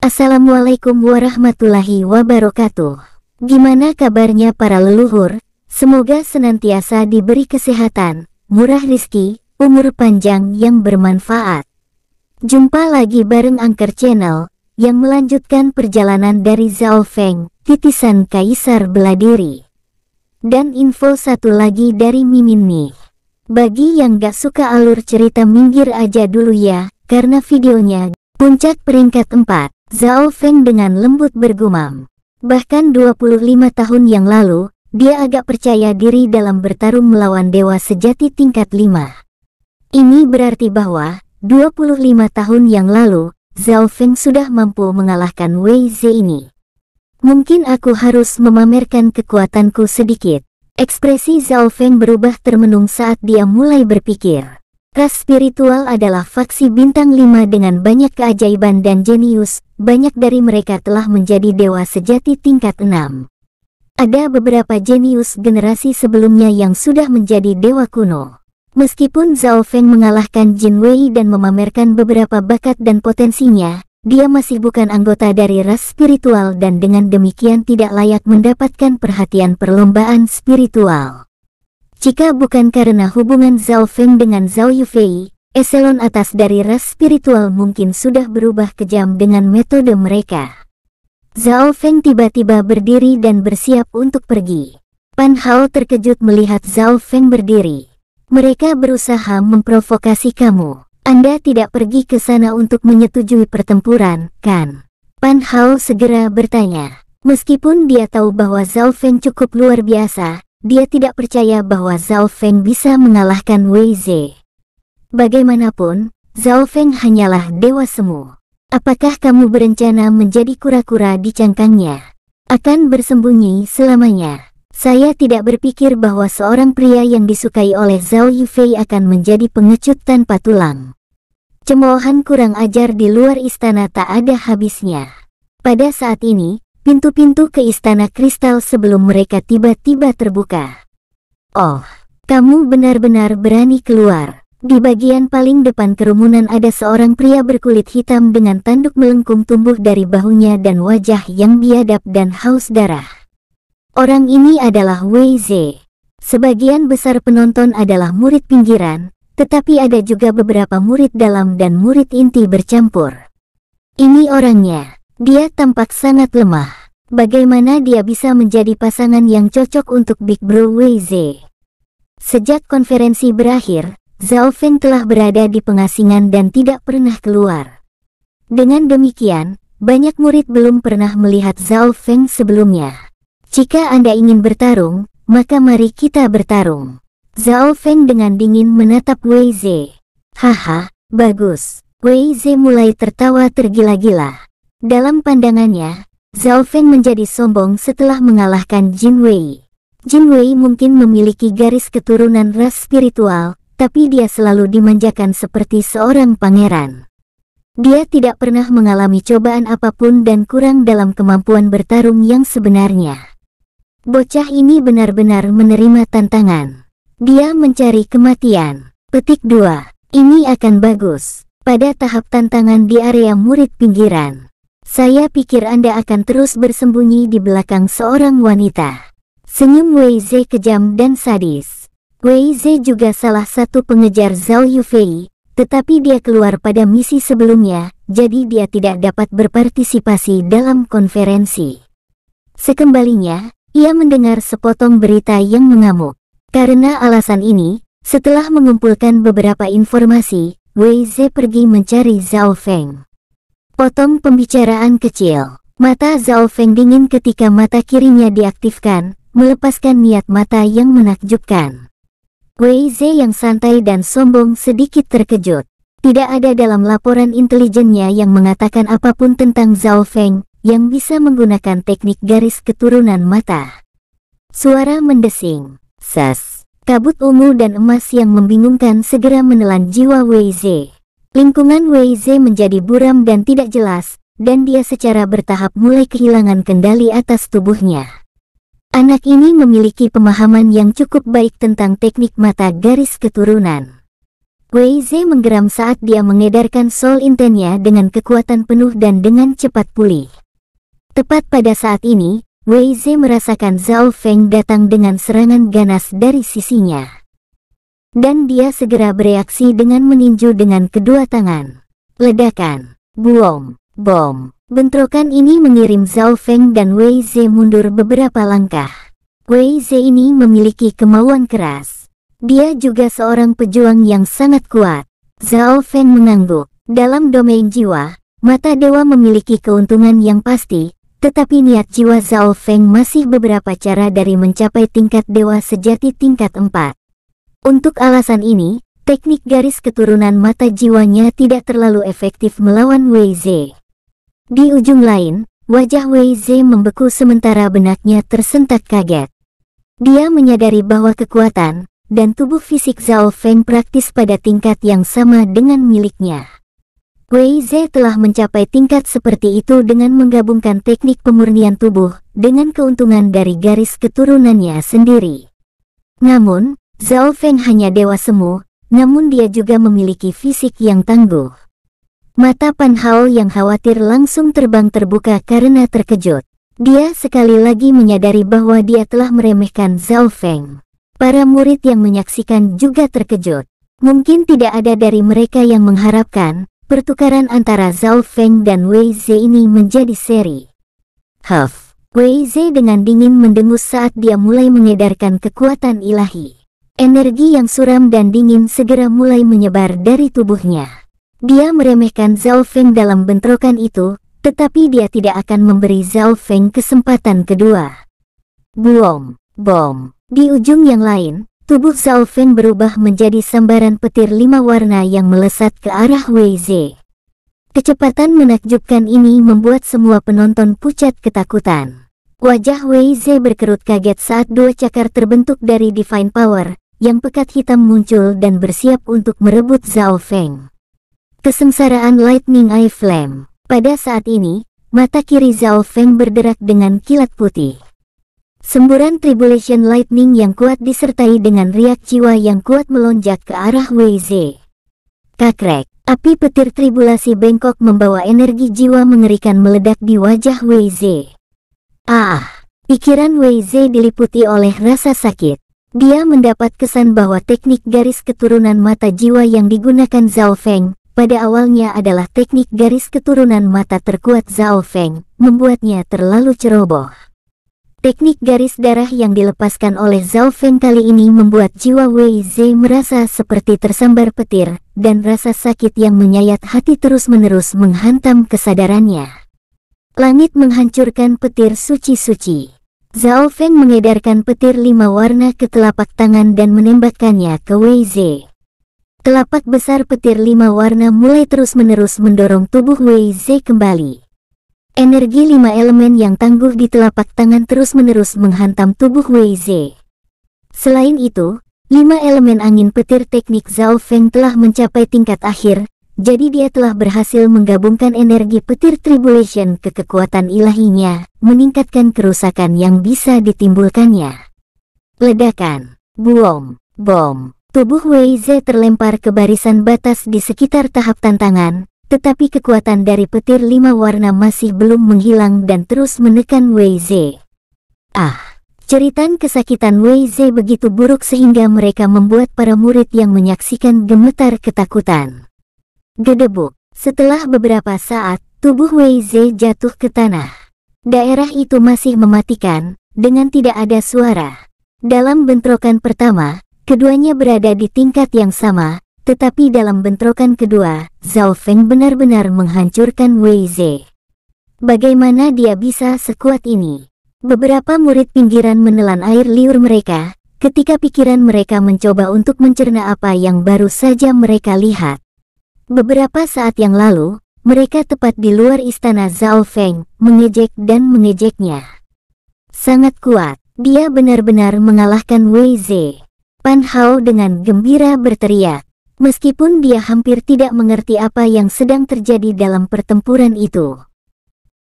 Assalamualaikum warahmatullahi wabarakatuh. Gimana kabarnya para leluhur? Semoga senantiasa diberi kesehatan, murah rizki, umur panjang yang bermanfaat. Jumpa lagi bareng Angker Channel, yang melanjutkan perjalanan dari Zhao Feng, titisan Kaisar Beladiri. Dan info satu lagi dari Mimin nih. Bagi yang gak suka alur cerita minggir aja dulu ya, karena videonya puncak peringkat 4, Zhao Feng dengan lembut bergumam. Bahkan 25 tahun yang lalu, dia agak percaya diri dalam bertarung melawan dewa sejati tingkat 5. Ini berarti bahwa, 25 tahun yang lalu, Zhao Feng sudah mampu mengalahkan Wei Zhe ini. Mungkin aku harus memamerkan kekuatanku sedikit. Ekspresi Zhao Feng berubah termenung saat dia mulai berpikir. Ras spiritual adalah faksi bintang lima dengan banyak keajaiban dan jenius, banyak dari mereka telah menjadi dewa sejati tingkat enam. Ada beberapa jenius generasi sebelumnya yang sudah menjadi dewa kuno. Meskipun Zhao Feng mengalahkan Jin Wei dan memamerkan beberapa bakat dan potensinya, dia masih bukan anggota dari ras spiritual dan dengan demikian tidak layak mendapatkan perhatian perlombaan spiritual. Jika bukan karena hubungan Zhao Feng dengan Zhao Yufei, eselon atas dari ras spiritual mungkin sudah berubah kejam dengan metode mereka. Zhao Feng tiba-tiba berdiri dan bersiap untuk pergi. Pan Hao terkejut melihat Zhao Feng berdiri. Mereka berusaha memprovokasi kamu. Anda tidak pergi ke sana untuk menyetujui pertempuran, kan? Pan Hao segera bertanya. Meskipun dia tahu bahwa Zhao Feng cukup luar biasa, dia tidak percaya bahwa Zhao Feng bisa mengalahkan Wei Zhe. Bagaimanapun, Zhao Feng hanyalah dewa semu. Apakah kamu berencana menjadi kura-kura di cangkangnya? Akan bersembunyi selamanya. Saya tidak berpikir bahwa seorang pria yang disukai oleh Zhao Yufei akan menjadi pengecut tanpa tulang. Cemoohan kurang ajar di luar istana tak ada habisnya. Pada saat ini, pintu-pintu ke istana kristal sebelum mereka tiba-tiba terbuka. Oh, kamu benar-benar berani keluar. Di bagian paling depan kerumunan ada seorang pria berkulit hitam dengan tanduk melengkung tumbuh dari bahunya dan wajah yang biadab dan haus darah. Orang ini adalah Wei Ze. Sebagian besar penonton adalah murid pinggiran, tetapi ada juga beberapa murid dalam dan murid inti bercampur. Ini orangnya, dia tampak sangat lemah. Bagaimana dia bisa menjadi pasangan yang cocok untuk Big Bro WZ? Sejak konferensi berakhir, Zhao Feng telah berada di pengasingan dan tidak pernah keluar. Dengan demikian, banyak murid belum pernah melihat Zhao Feng sebelumnya. Jika Anda ingin bertarung, maka mari kita bertarung. Zhao Feng dengan dingin menatap Wei Ze. Haha, bagus. Wei Ze mulai tertawa tergila-gila. Dalam pandangannya, Zhao Feng menjadi sombong setelah mengalahkan Jin Wei. Jin Wei mungkin memiliki garis keturunan ras spiritual, tapi dia selalu dimanjakan seperti seorang pangeran. Dia tidak pernah mengalami cobaan apapun dan kurang dalam kemampuan bertarung yang sebenarnya. Bocah ini benar-benar menerima tantangan. Dia mencari kematian. Petik 2. Ini akan bagus. Pada tahap tantangan di area murid pinggiran. Saya pikir Anda akan terus bersembunyi di belakang seorang wanita. Senyum Wei Ze kejam dan sadis. Wei Ze juga salah satu pengejar Zhao Yufei, tetapi dia keluar pada misi sebelumnya, jadi dia tidak dapat berpartisipasi dalam konferensi. Sekembalinya, ia mendengar sepotong berita yang mengamuk. Karena alasan ini, setelah mengumpulkan beberapa informasi, Wei Ze pergi mencari Zhao Feng. Potong pembicaraan kecil. Mata Zhao Feng dingin ketika mata kirinya diaktifkan, melepaskan niat mata yang menakjubkan. Wei Ze yang santai dan sombong sedikit terkejut. Tidak ada dalam laporan intelijennya yang mengatakan apapun tentang Zhao Feng yang bisa menggunakan teknik garis keturunan mata. Suara mendesing. Sas, kabut ungu dan emas yang membingungkan segera menelan jiwa Wei Ze. Lingkungan Wei Ze menjadi buram dan tidak jelas, dan dia secara bertahap mulai kehilangan kendali atas tubuhnya. Anak ini memiliki pemahaman yang cukup baik tentang teknik mata garis keturunan. Wei Ze menggeram saat dia mengedarkan soul intennya dengan kekuatan penuh dan dengan cepat pulih. Tepat pada saat ini, Wei Ze merasakan Zhao Feng datang dengan serangan ganas dari sisinya. Dan dia segera bereaksi dengan meninju dengan kedua tangan. Ledakan, buom, bom. Bentrokan ini mengirim Zhao Feng dan Wei Ze mundur beberapa langkah. Wei Ze ini memiliki kemauan keras. Dia juga seorang pejuang yang sangat kuat. Zhao Feng mengangguk. Dalam domain jiwa, mata dewa memiliki keuntungan yang pasti, tetapi niat jiwa Zhao Feng masih beberapa cara dari mencapai tingkat dewa sejati tingkat 4. Untuk alasan ini, teknik garis keturunan mata jiwanya tidak terlalu efektif melawan Wei Ze. Di ujung lain, wajah Wei Ze membeku sementara benaknya tersentak kaget. Dia menyadari bahwa kekuatan dan tubuh fisik Zhao Feng praktis pada tingkat yang sama dengan miliknya. Wei Ze telah mencapai tingkat seperti itu dengan menggabungkan teknik pemurnian tubuh dengan keuntungan dari garis keturunannya sendiri. Namun, Zhao Feng hanya dewa semu, namun dia juga memiliki fisik yang tangguh. Mata Pan Hao yang khawatir langsung terbang terbuka karena terkejut. Dia sekali lagi menyadari bahwa dia telah meremehkan Zhao Feng. Para murid yang menyaksikan juga terkejut. Mungkin tidak ada dari mereka yang mengharapkan Pertukaran antara Zhao Feng dan Wei Zhe ini menjadi seri. Huff, Wei Zhe dengan dingin mendengus saat dia mulai mengedarkan kekuatan ilahi. Energi yang suram dan dingin segera mulai menyebar dari tubuhnya. Dia meremehkan Zhao Feng dalam bentrokan itu, tetapi dia tidak akan memberi Zhao Feng kesempatan kedua. Buom, bom. Di ujung yang lain, Tubuh Zhao Feng berubah menjadi sambaran petir lima warna yang melesat ke arah Wei Ze. Kecepatan menakjubkan ini membuat semua penonton pucat ketakutan. Wajah Wei Ze berkerut kaget saat dua cakar terbentuk dari Divine Power, yang pekat hitam muncul dan bersiap untuk merebut Zhao Feng. Kesengsaraan Lightning Eye Flame Pada saat ini, mata kiri Zhao Feng berderak dengan kilat putih. Semburan Tribulation Lightning yang kuat disertai dengan riak jiwa yang kuat melonjak ke arah WZ. Kakrek, api petir tribulasi bengkok membawa energi jiwa mengerikan meledak di wajah WZ. Ah, pikiran WZ diliputi oleh rasa sakit. Dia mendapat kesan bahwa teknik garis keturunan mata jiwa yang digunakan Zhao Feng pada awalnya adalah teknik garis keturunan mata terkuat Zhao Feng, membuatnya terlalu ceroboh. Teknik garis darah yang dilepaskan oleh Zhao Feng kali ini membuat jiwa Wei Zhe merasa seperti tersambar petir, dan rasa sakit yang menyayat hati terus-menerus menghantam kesadarannya. Langit menghancurkan petir suci-suci. Zhao Feng mengedarkan petir lima warna ke telapak tangan dan menembakkannya ke Wei Zhe. Telapak besar petir lima warna mulai terus-menerus mendorong tubuh Wei Zhe kembali. Energi lima elemen yang tangguh di telapak tangan terus-menerus menghantam tubuh Wei Ze. Selain itu, lima elemen angin petir teknik Zhao Feng telah mencapai tingkat akhir, jadi dia telah berhasil menggabungkan energi petir tribulation ke kekuatan ilahinya, meningkatkan kerusakan yang bisa ditimbulkannya. Ledakan, buom, bom, tubuh Wei Ze terlempar ke barisan batas di sekitar tahap tantangan, tetapi kekuatan dari petir lima warna masih belum menghilang dan terus menekan Wei Ze. Ah, ceritan kesakitan Wei Ze begitu buruk sehingga mereka membuat para murid yang menyaksikan gemetar ketakutan. Gedebuk, setelah beberapa saat, tubuh Wei Ze jatuh ke tanah. Daerah itu masih mematikan, dengan tidak ada suara. Dalam bentrokan pertama, keduanya berada di tingkat yang sama, tetapi dalam bentrokan kedua, Zhao Feng benar-benar menghancurkan Wei Ze. Bagaimana dia bisa sekuat ini? Beberapa murid pinggiran menelan air liur mereka, ketika pikiran mereka mencoba untuk mencerna apa yang baru saja mereka lihat. Beberapa saat yang lalu, mereka tepat di luar istana Zhao Feng, mengejek dan mengejeknya. Sangat kuat, dia benar-benar mengalahkan Wei Ze. Pan Hao dengan gembira berteriak. Meskipun dia hampir tidak mengerti apa yang sedang terjadi dalam pertempuran itu.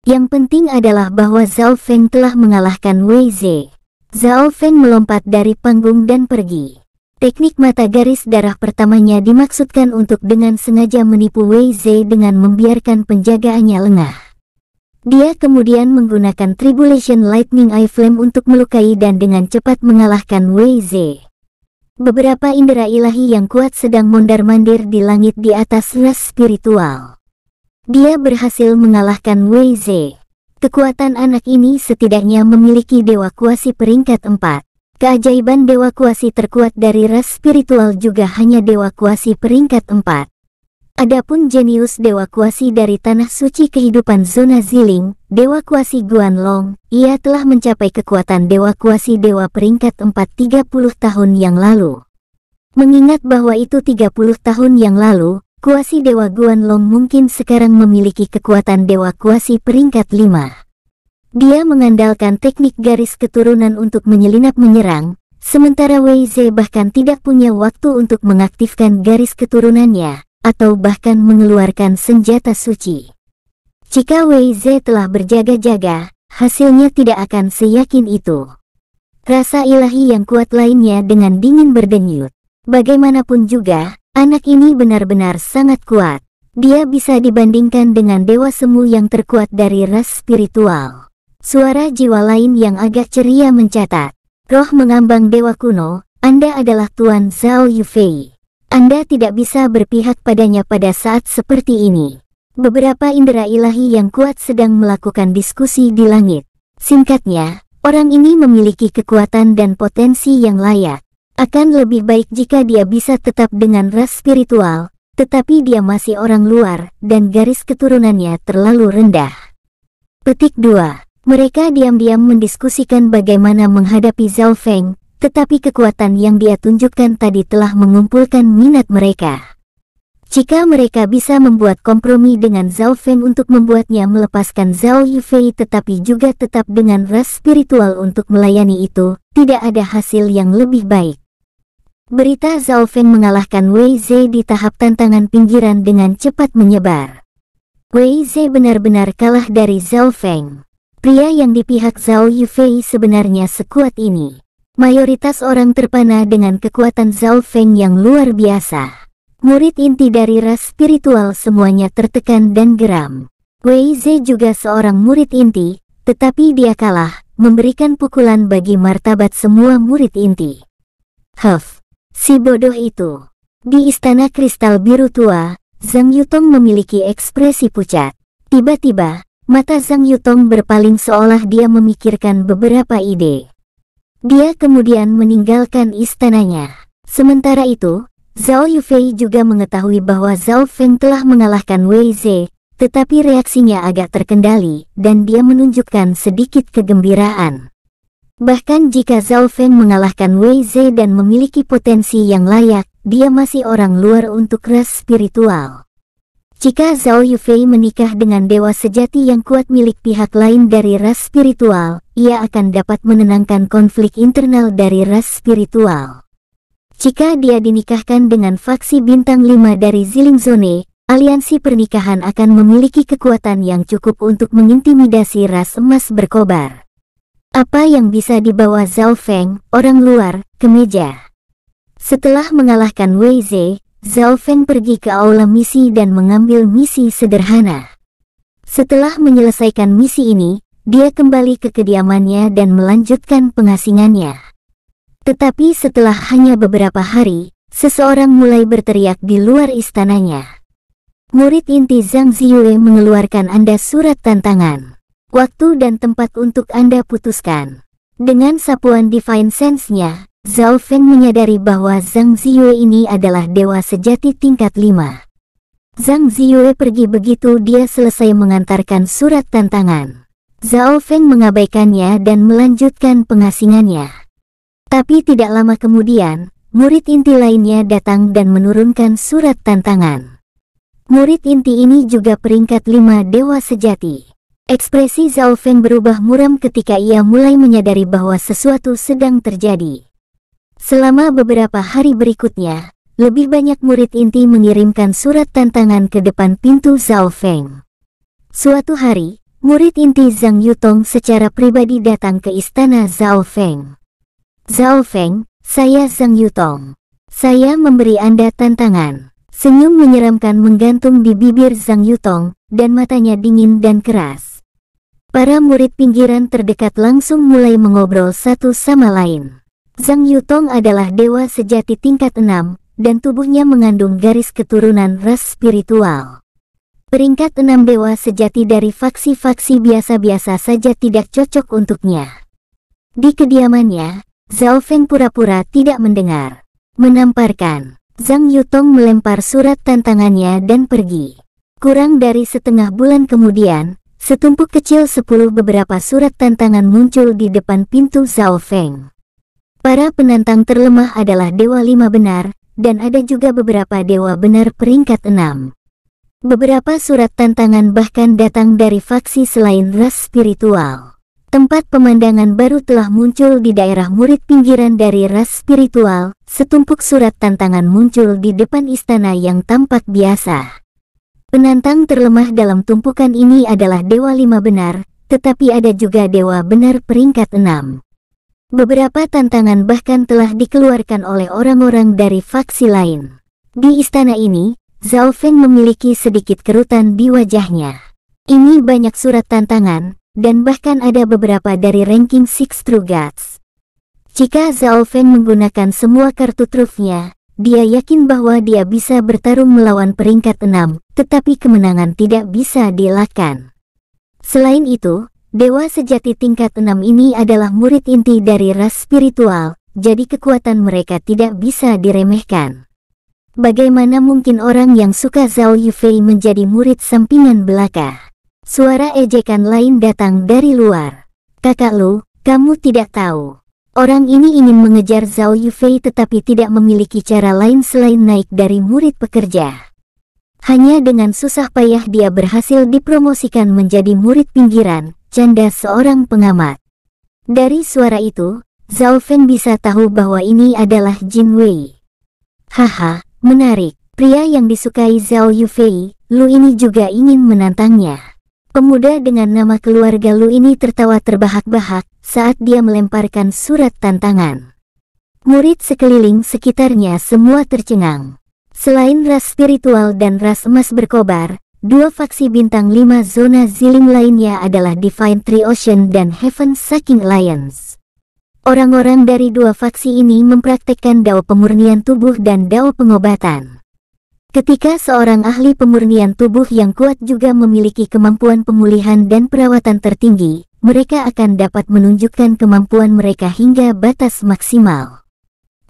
Yang penting adalah bahwa Zhao Feng telah mengalahkan Wei Ze. Zhao Feng melompat dari panggung dan pergi. Teknik mata garis darah pertamanya dimaksudkan untuk dengan sengaja menipu Wei Ze dengan membiarkan penjagaannya lengah. Dia kemudian menggunakan Tribulation Lightning Eye Flame untuk melukai dan dengan cepat mengalahkan Wei Zhe. Beberapa indera ilahi yang kuat sedang mondar-mandir di langit di atas ras spiritual. Dia berhasil mengalahkan Wei Ze. Kekuatan anak ini setidaknya memiliki dewa kuasi peringkat 4. Keajaiban dewa kuasi terkuat dari ras spiritual juga hanya dewa kuasi peringkat 4. Adapun jenius Dewa Kuasi dari Tanah Suci Kehidupan Zona Ziling, Dewa Kuasi Guan Long, ia telah mencapai kekuatan Dewa Kuasi Dewa peringkat 430 tahun yang lalu. Mengingat bahwa itu 30 tahun yang lalu, Kuasi Dewa Guan Long mungkin sekarang memiliki kekuatan Dewa Kuasi peringkat 5. Dia mengandalkan teknik garis keturunan untuk menyelinap menyerang, sementara Wei Ze bahkan tidak punya waktu untuk mengaktifkan garis keturunannya atau bahkan mengeluarkan senjata suci. Jika Wei Ze telah berjaga-jaga, hasilnya tidak akan seyakin itu. Rasa ilahi yang kuat lainnya dengan dingin berdenyut. Bagaimanapun juga, anak ini benar-benar sangat kuat. Dia bisa dibandingkan dengan dewa semu yang terkuat dari ras spiritual. Suara jiwa lain yang agak ceria mencatat. Roh mengambang dewa kuno, Anda adalah Tuan Zhao Yufei. Anda tidak bisa berpihak padanya pada saat seperti ini. Beberapa indera ilahi yang kuat sedang melakukan diskusi di langit. Singkatnya, orang ini memiliki kekuatan dan potensi yang layak. Akan lebih baik jika dia bisa tetap dengan ras spiritual, tetapi dia masih orang luar dan garis keturunannya terlalu rendah. Petik 2. Mereka diam-diam mendiskusikan bagaimana menghadapi Zhao Feng, tetapi kekuatan yang dia tunjukkan tadi telah mengumpulkan minat mereka. Jika mereka bisa membuat kompromi dengan Zhao Feng untuk membuatnya melepaskan Zhao Yifei tetapi juga tetap dengan ras spiritual untuk melayani itu, tidak ada hasil yang lebih baik. Berita Zhao Feng mengalahkan Wei Zhe di tahap tantangan pinggiran dengan cepat menyebar. Wei Zhe benar-benar kalah dari Zhao Feng. Pria yang di pihak Zhao Yifei sebenarnya sekuat ini. Mayoritas orang terpana dengan kekuatan Zhao Feng yang luar biasa. Murid inti dari ras spiritual semuanya tertekan dan geram. Wei Ze juga seorang murid inti, tetapi dia kalah, memberikan pukulan bagi martabat semua murid inti. Huff, si bodoh itu. Di istana kristal biru tua, Zhang Yutong memiliki ekspresi pucat. Tiba-tiba, mata Zhang Yutong berpaling seolah dia memikirkan beberapa ide. Dia kemudian meninggalkan istananya. Sementara itu, Zhao Yufei juga mengetahui bahwa Zhao Feng telah mengalahkan Wei Ze, tetapi reaksinya agak terkendali dan dia menunjukkan sedikit kegembiraan. Bahkan jika Zhao Feng mengalahkan Wei Ze dan memiliki potensi yang layak, dia masih orang luar untuk ras spiritual. Jika Zhao Yufei menikah dengan dewa sejati yang kuat milik pihak lain dari ras spiritual, ia akan dapat menenangkan konflik internal dari ras spiritual. Jika dia dinikahkan dengan faksi bintang 5 dari Ziling Zone, aliansi pernikahan akan memiliki kekuatan yang cukup untuk mengintimidasi ras emas berkobar. Apa yang bisa dibawa Zhao Feng, orang luar, ke meja? Setelah mengalahkan Wei Ze, Feng pergi ke aula misi dan mengambil misi sederhana. Setelah menyelesaikan misi ini, dia kembali ke kediamannya dan melanjutkan pengasingannya. Tetapi setelah hanya beberapa hari, seseorang mulai berteriak di luar istananya. Murid inti Zhang Ziyue mengeluarkan Anda surat tantangan. Waktu dan tempat untuk Anda putuskan. Dengan sapuan Divine Sense-nya, Zhao Feng menyadari bahwa Zhang Ziyue ini adalah dewa sejati tingkat 5. Zhang Ziyue pergi begitu dia selesai mengantarkan surat tantangan. Zhao Feng mengabaikannya dan melanjutkan pengasingannya. Tapi tidak lama kemudian, murid inti lainnya datang dan menurunkan surat tantangan. Murid inti ini juga peringkat 5 dewa sejati. Ekspresi Zhao Feng berubah muram ketika ia mulai menyadari bahwa sesuatu sedang terjadi. Selama beberapa hari berikutnya, lebih banyak murid inti mengirimkan surat tantangan ke depan pintu Zhao Feng. Suatu hari, murid inti Zhang Yutong secara pribadi datang ke istana Zhao Feng. Zhao Feng, saya Zhang Yutong. Saya memberi Anda tantangan. Senyum menyeramkan menggantung di bibir Zhang Yutong, dan matanya dingin dan keras. Para murid pinggiran terdekat langsung mulai mengobrol satu sama lain. Zhang Yutong adalah dewa sejati tingkat enam, dan tubuhnya mengandung garis keturunan ras spiritual. Peringkat enam dewa sejati dari faksi-faksi biasa-biasa saja tidak cocok untuknya. Di kediamannya, Zhao Feng pura-pura tidak mendengar. Menamparkan, Zhang Yutong melempar surat tantangannya dan pergi. Kurang dari setengah bulan kemudian, setumpuk kecil sepuluh beberapa surat tantangan muncul di depan pintu Zhao Feng. Para penantang terlemah adalah Dewa Lima Benar, dan ada juga beberapa Dewa Benar peringkat enam. Beberapa surat tantangan bahkan datang dari faksi selain ras spiritual. Tempat pemandangan baru telah muncul di daerah murid pinggiran dari ras spiritual, setumpuk surat tantangan muncul di depan istana yang tampak biasa. Penantang terlemah dalam tumpukan ini adalah Dewa Lima Benar, tetapi ada juga Dewa Benar peringkat enam. Beberapa tantangan bahkan telah dikeluarkan oleh orang-orang dari faksi lain. Di istana ini, Zhao Feng memiliki sedikit kerutan di wajahnya. Ini banyak surat tantangan, dan bahkan ada beberapa dari ranking Six True Gods. Jika Zhao Feng menggunakan semua kartu trufnya, dia yakin bahwa dia bisa bertarung melawan peringkat 6, tetapi kemenangan tidak bisa dilakukan. Selain itu, Dewa sejati tingkat enam ini adalah murid inti dari ras spiritual, jadi kekuatan mereka tidak bisa diremehkan. Bagaimana mungkin orang yang suka Zhao Yufei menjadi murid sampingan belaka? Suara ejekan lain datang dari luar. Kakak Lu, kamu tidak tahu. Orang ini ingin mengejar Zhao Yufei tetapi tidak memiliki cara lain selain naik dari murid pekerja. Hanya dengan susah payah dia berhasil dipromosikan menjadi murid pinggiran, canda seorang pengamat. Dari suara itu, Zhao Fen bisa tahu bahwa ini adalah Jin Wei. Haha, menarik. Pria yang disukai Zhao Yufei, Lu ini juga ingin menantangnya. Pemuda dengan nama keluarga Lu ini tertawa terbahak-bahak saat dia melemparkan surat tantangan. Murid sekeliling sekitarnya semua tercengang. Selain ras spiritual dan ras emas berkobar, Dua faksi bintang 5 zona ziling lainnya adalah Divine Tree Ocean dan Heaven Sucking Alliance. Orang-orang dari dua faksi ini mempraktekkan dao pemurnian tubuh dan dao pengobatan. Ketika seorang ahli pemurnian tubuh yang kuat juga memiliki kemampuan pemulihan dan perawatan tertinggi, mereka akan dapat menunjukkan kemampuan mereka hingga batas maksimal.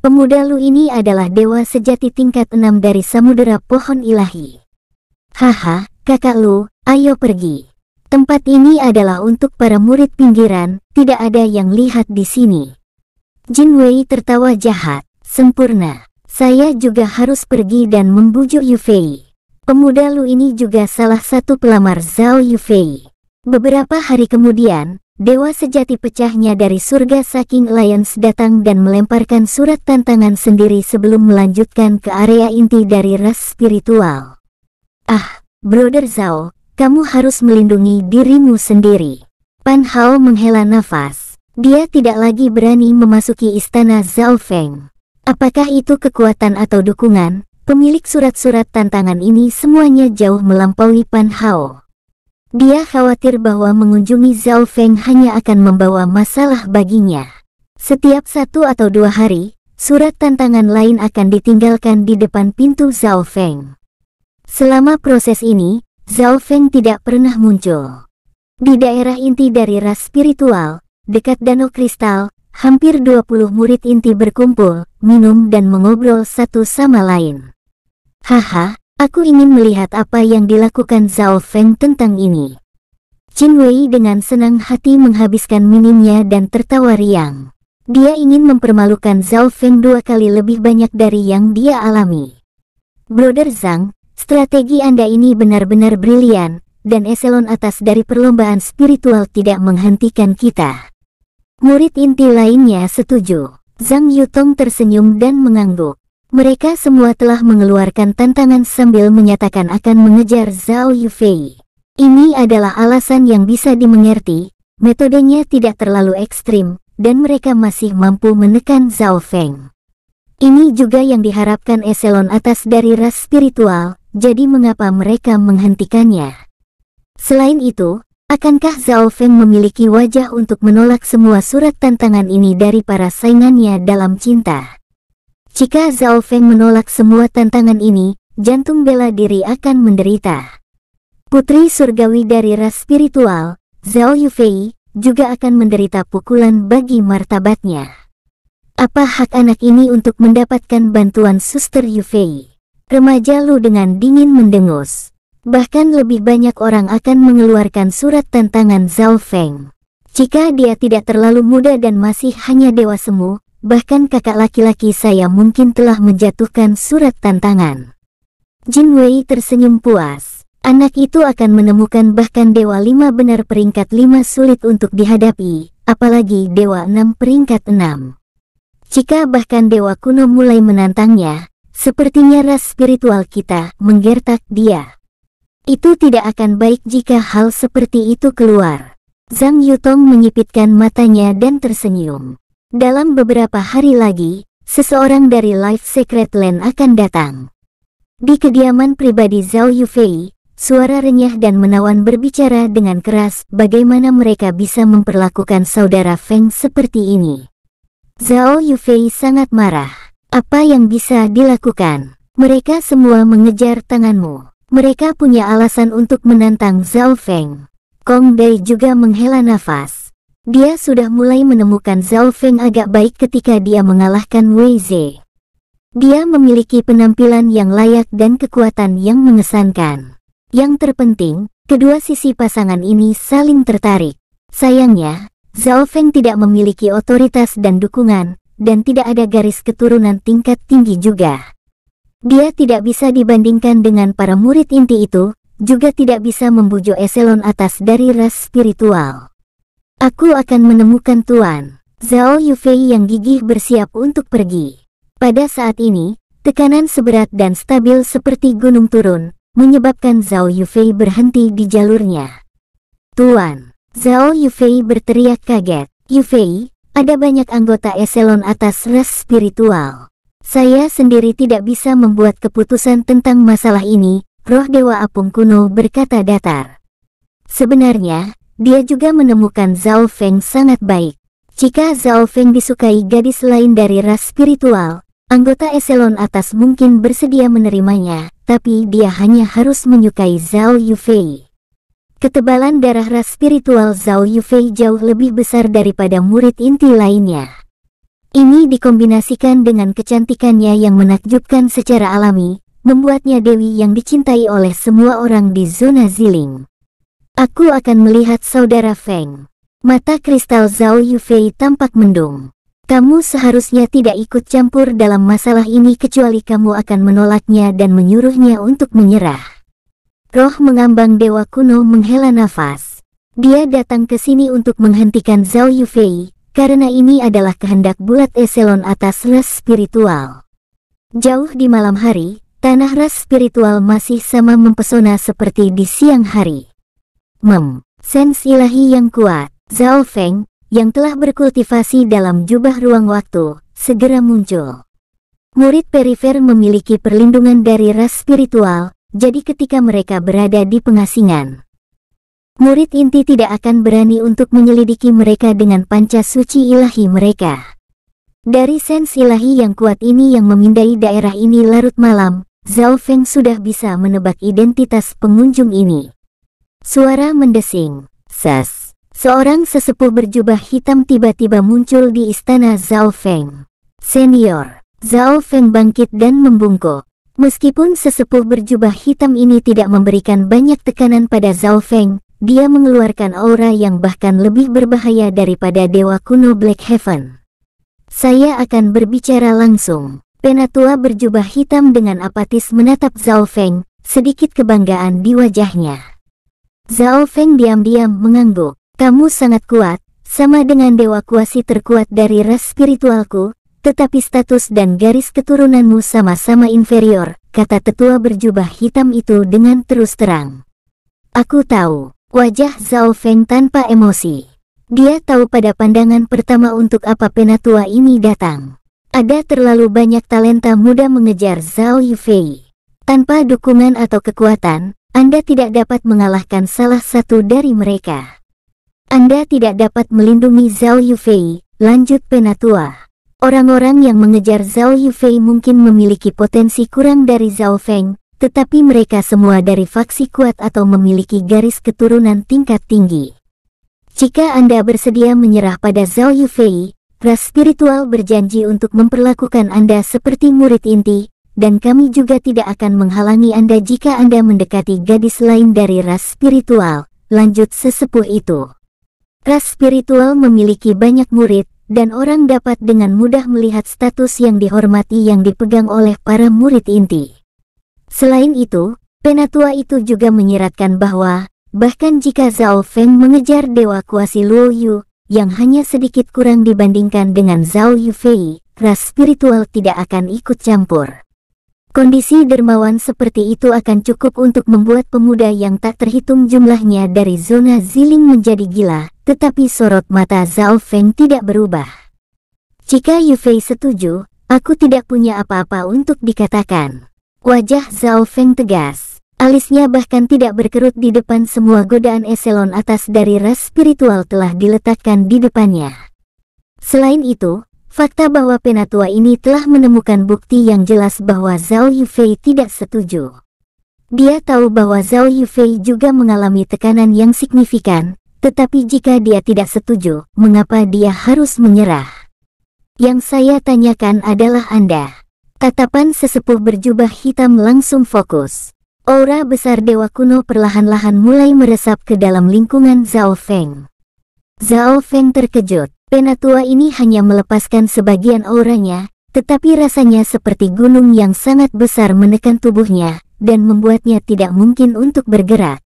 Pemuda Lu ini adalah dewa sejati tingkat enam dari Samudera Pohon Ilahi. Haha, kakak lu, ayo pergi. Tempat ini adalah untuk para murid pinggiran, tidak ada yang lihat di sini. Jin Wei tertawa jahat, sempurna. Saya juga harus pergi dan membujuk Yufei. Pemuda lu ini juga salah satu pelamar Zhao Yufei. Beberapa hari kemudian, Dewa sejati pecahnya dari surga saking Lions datang dan melemparkan surat tantangan sendiri sebelum melanjutkan ke area inti dari ras spiritual. Ah, Brother Zhao, kamu harus melindungi dirimu sendiri. Pan Hao menghela nafas. Dia tidak lagi berani memasuki istana Zhao Feng. Apakah itu kekuatan atau dukungan? Pemilik surat-surat tantangan ini semuanya jauh melampaui Pan Hao. Dia khawatir bahwa mengunjungi Zhao Feng hanya akan membawa masalah baginya. Setiap satu atau dua hari, surat tantangan lain akan ditinggalkan di depan pintu Zhao Feng. Selama proses ini, Zhao Feng tidak pernah muncul. Di daerah inti dari ras spiritual, dekat Danau Kristal, hampir 20 murid inti berkumpul, minum dan mengobrol satu sama lain. Haha, aku ingin melihat apa yang dilakukan Zhao Feng tentang ini. Qin Wei dengan senang hati menghabiskan minimnya dan tertawa riang. Dia ingin mempermalukan Zhao Feng dua kali lebih banyak dari yang dia alami. Brother Zhang, Strategi Anda ini benar-benar brilian, dan eselon atas dari perlombaan spiritual tidak menghentikan kita. Murid inti lainnya setuju. Zhang Yutong tersenyum dan mengangguk. Mereka semua telah mengeluarkan tantangan sambil menyatakan akan mengejar Zhao Yufei. Ini adalah alasan yang bisa dimengerti, metodenya tidak terlalu ekstrim, dan mereka masih mampu menekan Zhao Feng. Ini juga yang diharapkan eselon atas dari ras spiritual, jadi mengapa mereka menghentikannya? Selain itu, akankah Zhao Feng memiliki wajah untuk menolak semua surat tantangan ini dari para saingannya dalam cinta? Jika Zhao Feng menolak semua tantangan ini, jantung bela diri akan menderita. Putri surgawi dari ras spiritual, Zhao Yufei, juga akan menderita pukulan bagi martabatnya. Apa hak anak ini untuk mendapatkan bantuan suster Yufei? Remaja Lu dengan dingin mendengus. Bahkan lebih banyak orang akan mengeluarkan surat tantangan Zhao Feng. Jika dia tidak terlalu muda dan masih hanya dewa semu, bahkan kakak laki-laki saya mungkin telah menjatuhkan surat tantangan. Jin Wei tersenyum puas. Anak itu akan menemukan bahkan dewa lima benar peringkat lima sulit untuk dihadapi, apalagi dewa enam peringkat enam. Jika bahkan dewa kuno mulai menantangnya, Sepertinya ras spiritual kita menggertak dia. Itu tidak akan baik jika hal seperti itu keluar. Zhang Yutong menyipitkan matanya dan tersenyum. Dalam beberapa hari lagi, seseorang dari Life Secret Land akan datang. Di kediaman pribadi Zhao Yufei, suara renyah dan menawan berbicara dengan keras bagaimana mereka bisa memperlakukan saudara Feng seperti ini. Zhao Yufei sangat marah. Apa yang bisa dilakukan? Mereka semua mengejar tanganmu. Mereka punya alasan untuk menantang Zhao Feng. Kong Bei juga menghela nafas. Dia sudah mulai menemukan Zhao Feng agak baik ketika dia mengalahkan Wei Zhe. Dia memiliki penampilan yang layak dan kekuatan yang mengesankan. Yang terpenting, kedua sisi pasangan ini saling tertarik. Sayangnya, Zhao Feng tidak memiliki otoritas dan dukungan, dan tidak ada garis keturunan tingkat tinggi juga. Dia tidak bisa dibandingkan dengan para murid inti itu, juga tidak bisa membujuk eselon atas dari ras spiritual. Aku akan menemukan Tuan, Zhao Yufei yang gigih bersiap untuk pergi. Pada saat ini, tekanan seberat dan stabil seperti gunung turun, menyebabkan Zhao Yufei berhenti di jalurnya. Tuan, Zhao Yufei berteriak kaget, Yufei, ada banyak anggota eselon atas ras spiritual. Saya sendiri tidak bisa membuat keputusan tentang masalah ini, roh Dewa Apung kuno berkata datar. Sebenarnya, dia juga menemukan Zhao Feng sangat baik. Jika Zhao Feng disukai gadis lain dari ras spiritual, anggota eselon atas mungkin bersedia menerimanya, tapi dia hanya harus menyukai Zhao Yufei ketebalan darah ras spiritual Zhao Yufei jauh lebih besar daripada murid inti lainnya. Ini dikombinasikan dengan kecantikannya yang menakjubkan secara alami, membuatnya Dewi yang dicintai oleh semua orang di zona Ziling. Aku akan melihat saudara Feng. Mata kristal Zhao Yufei tampak mendung. Kamu seharusnya tidak ikut campur dalam masalah ini kecuali kamu akan menolaknya dan menyuruhnya untuk menyerah. Roh mengambang dewa kuno menghela nafas. Dia datang ke sini untuk menghentikan Zhao Yufei, karena ini adalah kehendak bulat eselon atas ras spiritual. Jauh di malam hari, tanah ras spiritual masih sama mempesona seperti di siang hari. Mem, sens ilahi yang kuat, Zhao Feng, yang telah berkultivasi dalam jubah ruang waktu, segera muncul. Murid perifer memiliki perlindungan dari ras spiritual, jadi ketika mereka berada di pengasingan, murid inti tidak akan berani untuk menyelidiki mereka dengan panca suci ilahi mereka. Dari sens ilahi yang kuat ini yang memindai daerah ini larut malam, Zhao Feng sudah bisa menebak identitas pengunjung ini. Suara mendesing, sas. Seorang sesepuh berjubah hitam tiba-tiba muncul di istana Zhao Feng. Senior, Zhao Feng bangkit dan membungkuk. Meskipun sesepuh berjubah hitam ini tidak memberikan banyak tekanan pada Zhao Feng, dia mengeluarkan aura yang bahkan lebih berbahaya daripada dewa kuno Black Heaven. Saya akan berbicara langsung. Penatua berjubah hitam dengan apatis menatap Zhao Feng, sedikit kebanggaan di wajahnya. Zhao Feng diam-diam mengangguk. Kamu sangat kuat, sama dengan dewa kuasi terkuat dari ras spiritualku, tetapi status dan garis keturunanmu sama-sama inferior, kata tetua berjubah hitam itu dengan terus terang. Aku tahu, wajah Zhao Feng tanpa emosi. Dia tahu pada pandangan pertama untuk apa penatua ini datang. Ada terlalu banyak talenta muda mengejar Zhao Yifei. Tanpa dukungan atau kekuatan, Anda tidak dapat mengalahkan salah satu dari mereka. Anda tidak dapat melindungi Zhao Yufei, lanjut penatua. Orang-orang yang mengejar Zhao Yufei mungkin memiliki potensi kurang dari Zhao Feng, tetapi mereka semua dari faksi kuat atau memiliki garis keturunan tingkat tinggi. Jika Anda bersedia menyerah pada Zhao Yufei, ras spiritual berjanji untuk memperlakukan Anda seperti murid inti, dan kami juga tidak akan menghalangi Anda jika Anda mendekati gadis lain dari ras spiritual, lanjut sesepuh itu. Ras spiritual memiliki banyak murid, dan orang dapat dengan mudah melihat status yang dihormati yang dipegang oleh para murid inti. Selain itu, penatua itu juga menyiratkan bahwa, bahkan jika Zhao Feng mengejar Dewa Kuasi Luo Yu, yang hanya sedikit kurang dibandingkan dengan Zhao Yufei, ras spiritual tidak akan ikut campur. Kondisi dermawan seperti itu akan cukup untuk membuat pemuda yang tak terhitung jumlahnya dari zona ziling menjadi gila, tetapi sorot mata Zhao Feng tidak berubah. Jika Yufei Fei setuju, aku tidak punya apa-apa untuk dikatakan. Wajah Zhao Feng tegas, alisnya bahkan tidak berkerut di depan semua godaan eselon atas dari ras spiritual telah diletakkan di depannya. Selain itu, Fakta bahwa penatua ini telah menemukan bukti yang jelas bahwa Zhao Yufei tidak setuju. Dia tahu bahwa Zhao Yufei juga mengalami tekanan yang signifikan, tetapi jika dia tidak setuju, mengapa dia harus menyerah? Yang saya tanyakan adalah Anda. Tatapan sesepuh berjubah hitam langsung fokus. Aura besar dewa kuno perlahan-lahan mulai meresap ke dalam lingkungan Zhao Feng. Zhao Feng terkejut. Penatua ini hanya melepaskan sebagian auranya, tetapi rasanya seperti gunung yang sangat besar menekan tubuhnya, dan membuatnya tidak mungkin untuk bergerak.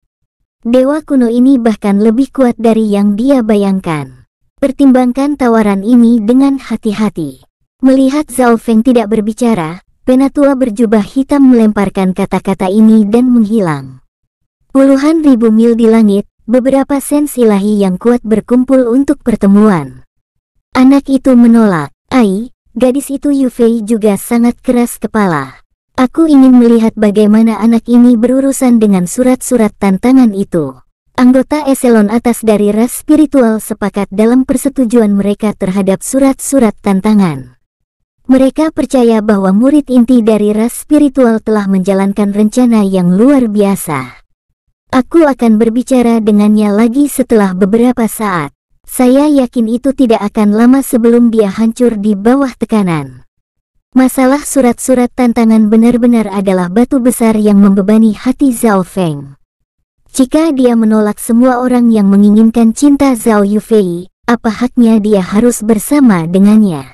Dewa kuno ini bahkan lebih kuat dari yang dia bayangkan. Pertimbangkan tawaran ini dengan hati-hati. Melihat Zhao Feng tidak berbicara, penatua berjubah hitam melemparkan kata-kata ini dan menghilang. Puluhan ribu mil di langit, beberapa sens ilahi yang kuat berkumpul untuk pertemuan. Anak itu menolak. Ai, gadis itu Yufei juga sangat keras kepala. Aku ingin melihat bagaimana anak ini berurusan dengan surat-surat tantangan itu. Anggota eselon atas dari ras spiritual sepakat dalam persetujuan mereka terhadap surat-surat tantangan. Mereka percaya bahwa murid inti dari ras spiritual telah menjalankan rencana yang luar biasa. Aku akan berbicara dengannya lagi setelah beberapa saat. Saya yakin itu tidak akan lama sebelum dia hancur di bawah tekanan. Masalah surat-surat tantangan benar-benar adalah batu besar yang membebani hati Zhao Feng. Jika dia menolak semua orang yang menginginkan cinta Zhao Yufei, apa haknya dia harus bersama dengannya?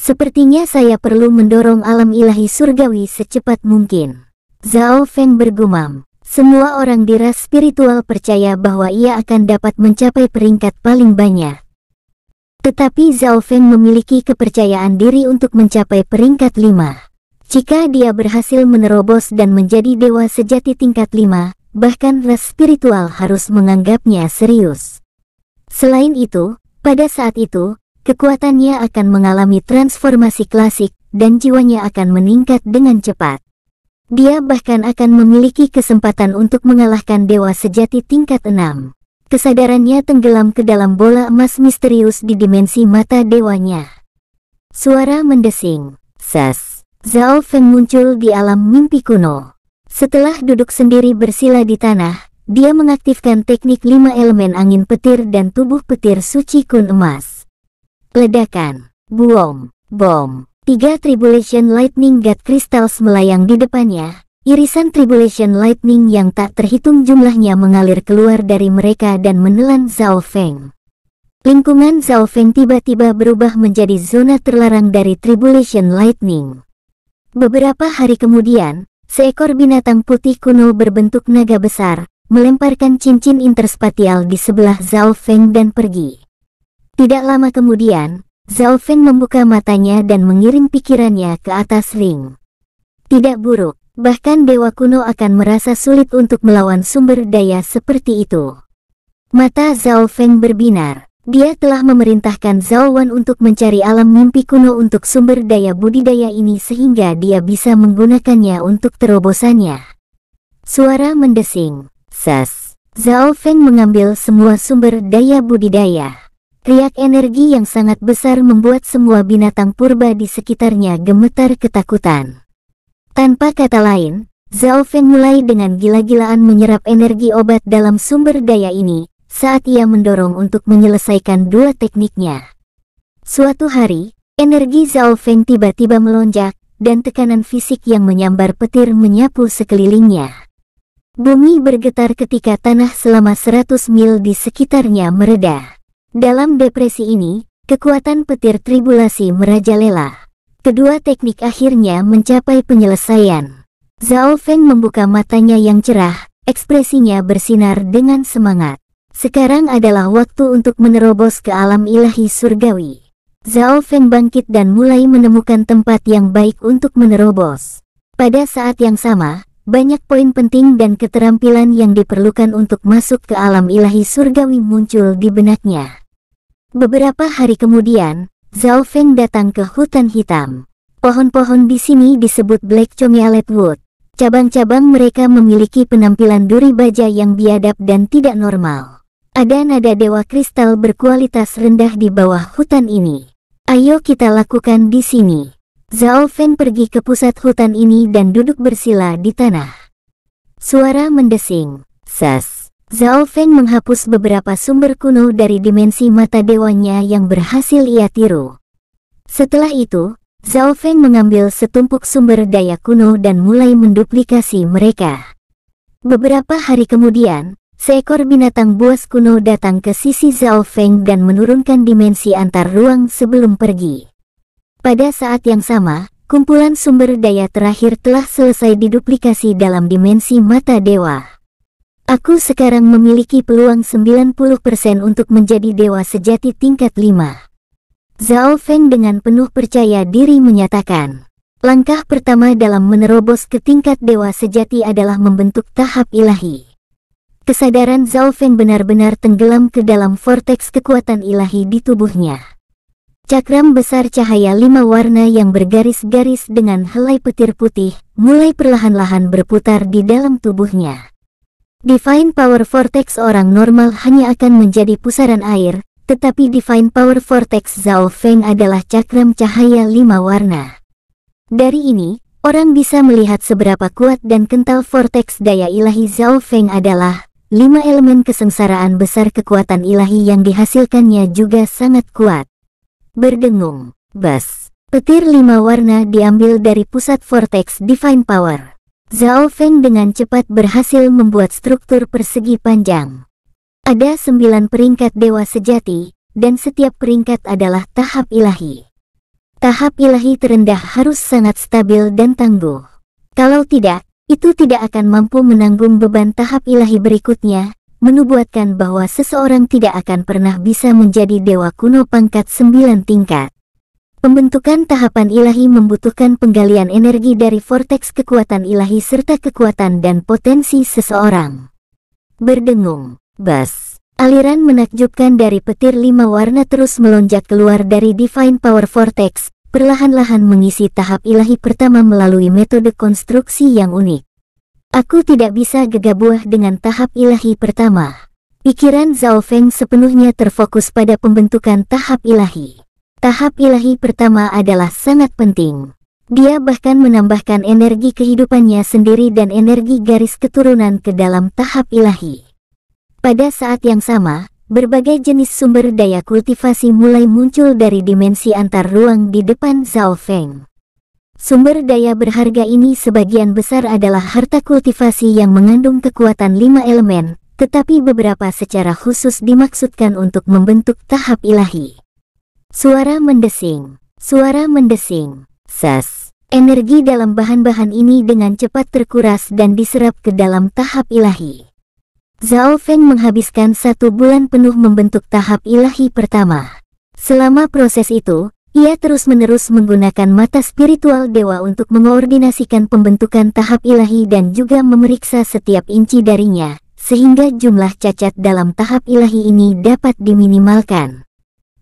Sepertinya saya perlu mendorong alam ilahi surgawi secepat mungkin. Zhao Feng bergumam. Semua orang di ras spiritual percaya bahwa ia akan dapat mencapai peringkat paling banyak. Tetapi Zhao Feng memiliki kepercayaan diri untuk mencapai peringkat lima. Jika dia berhasil menerobos dan menjadi dewa sejati tingkat lima, bahkan ras spiritual harus menganggapnya serius. Selain itu, pada saat itu, kekuatannya akan mengalami transformasi klasik dan jiwanya akan meningkat dengan cepat. Dia bahkan akan memiliki kesempatan untuk mengalahkan dewa sejati tingkat enam. Kesadarannya tenggelam ke dalam bola emas misterius di dimensi mata dewanya. Suara mendesing. Sas. Zhao Feng muncul di alam mimpi kuno. Setelah duduk sendiri bersila di tanah, dia mengaktifkan teknik lima elemen angin petir dan tubuh petir suci kun emas. Ledakan, buom, bom, Tiga Tribulation Lightning God Crystals melayang di depannya. Irisan Tribulation Lightning yang tak terhitung jumlahnya mengalir keluar dari mereka dan menelan Zhao Feng. Lingkungan Zhao Feng tiba-tiba berubah menjadi zona terlarang dari Tribulation Lightning. Beberapa hari kemudian, seekor binatang putih kuno berbentuk naga besar, melemparkan cincin interspatial di sebelah Zhao Feng dan pergi. Tidak lama kemudian, Feng membuka matanya dan mengirim pikirannya ke atas ring. Tidak buruk, bahkan Dewa Kuno akan merasa sulit untuk melawan sumber daya seperti itu. Mata Zhao Feng berbinar. Dia telah memerintahkan Zhao Wan untuk mencari alam mimpi kuno untuk sumber daya budidaya ini sehingga dia bisa menggunakannya untuk terobosannya. Suara mendesing. Sas. Zhao Feng mengambil semua sumber daya budidaya. Riak energi yang sangat besar membuat semua binatang purba di sekitarnya gemetar ketakutan. Tanpa kata lain, Zhao Feng mulai dengan gila-gilaan menyerap energi obat dalam sumber daya ini saat ia mendorong untuk menyelesaikan dua tekniknya. Suatu hari, energi Zhao Feng tiba-tiba melonjak dan tekanan fisik yang menyambar petir menyapu sekelilingnya. Bumi bergetar ketika tanah selama 100 mil di sekitarnya meredah. Dalam depresi ini, kekuatan petir tribulasi merajalela. Kedua teknik akhirnya mencapai penyelesaian. Zhao Feng membuka matanya yang cerah, ekspresinya bersinar dengan semangat. Sekarang adalah waktu untuk menerobos ke alam ilahi surgawi. Zhao Feng bangkit dan mulai menemukan tempat yang baik untuk menerobos. Pada saat yang sama, banyak poin penting dan keterampilan yang diperlukan untuk masuk ke alam ilahi surgawi muncul di benaknya. Beberapa hari kemudian, Zhao Feng datang ke hutan hitam. Pohon-pohon di sini disebut Black Chomialet Wood. Cabang-cabang mereka memiliki penampilan duri baja yang biadab dan tidak normal. Ada nada dewa kristal berkualitas rendah di bawah hutan ini. Ayo kita lakukan di sini. Zhao Feng pergi ke pusat hutan ini dan duduk bersila di tanah. Suara mendesing. Sas. Zhao Feng menghapus beberapa sumber kuno dari dimensi mata dewanya yang berhasil ia tiru. Setelah itu, Zhao Feng mengambil setumpuk sumber daya kuno dan mulai menduplikasi mereka. Beberapa hari kemudian, seekor binatang buas kuno datang ke sisi Zhao Feng dan menurunkan dimensi antar ruang sebelum pergi. Pada saat yang sama, kumpulan sumber daya terakhir telah selesai diduplikasi dalam dimensi mata dewa. Aku sekarang memiliki peluang 90% untuk menjadi dewa sejati tingkat 5. Zhao Feng dengan penuh percaya diri menyatakan, langkah pertama dalam menerobos ke tingkat dewa sejati adalah membentuk tahap ilahi. Kesadaran Zhao Feng benar-benar tenggelam ke dalam vortex kekuatan ilahi di tubuhnya. Cakram besar cahaya lima warna yang bergaris-garis dengan helai petir putih mulai perlahan-lahan berputar di dalam tubuhnya. Divine Power Vortex orang normal hanya akan menjadi pusaran air, tetapi Divine Power Vortex Zhao Feng adalah cakram cahaya lima warna. Dari ini, orang bisa melihat seberapa kuat dan kental Vortex daya ilahi Zhao Feng adalah. Lima elemen kesengsaraan besar kekuatan ilahi yang dihasilkannya juga sangat kuat. Berdengung, bas, petir lima warna diambil dari pusat Vortex Divine Power. Zhao Feng dengan cepat berhasil membuat struktur persegi panjang. Ada sembilan peringkat dewa sejati, dan setiap peringkat adalah tahap ilahi. Tahap ilahi terendah harus sangat stabil dan tangguh. Kalau tidak, itu tidak akan mampu menanggung beban tahap ilahi berikutnya, menubuatkan bahwa seseorang tidak akan pernah bisa menjadi dewa kuno pangkat sembilan tingkat. Pembentukan tahapan ilahi membutuhkan penggalian energi dari vortex kekuatan ilahi serta kekuatan dan potensi seseorang. Berdengung, bas. Aliran menakjubkan dari petir lima warna terus melonjak keluar dari Divine Power Vortex, perlahan-lahan mengisi tahap ilahi pertama melalui metode konstruksi yang unik. Aku tidak bisa gegabah dengan tahap ilahi pertama. Pikiran Zhao Feng sepenuhnya terfokus pada pembentukan tahap ilahi tahap ilahi pertama adalah sangat penting. Dia bahkan menambahkan energi kehidupannya sendiri dan energi garis keturunan ke dalam tahap ilahi. Pada saat yang sama, berbagai jenis sumber daya kultivasi mulai muncul dari dimensi antar ruang di depan Zhao Feng. Sumber daya berharga ini sebagian besar adalah harta kultivasi yang mengandung kekuatan lima elemen, tetapi beberapa secara khusus dimaksudkan untuk membentuk tahap ilahi. Suara mendesing. Suara mendesing. Sas. Energi dalam bahan-bahan ini dengan cepat terkuras dan diserap ke dalam tahap ilahi. Zhao Feng menghabiskan satu bulan penuh membentuk tahap ilahi pertama. Selama proses itu, ia terus-menerus menggunakan mata spiritual dewa untuk mengoordinasikan pembentukan tahap ilahi dan juga memeriksa setiap inci darinya, sehingga jumlah cacat dalam tahap ilahi ini dapat diminimalkan.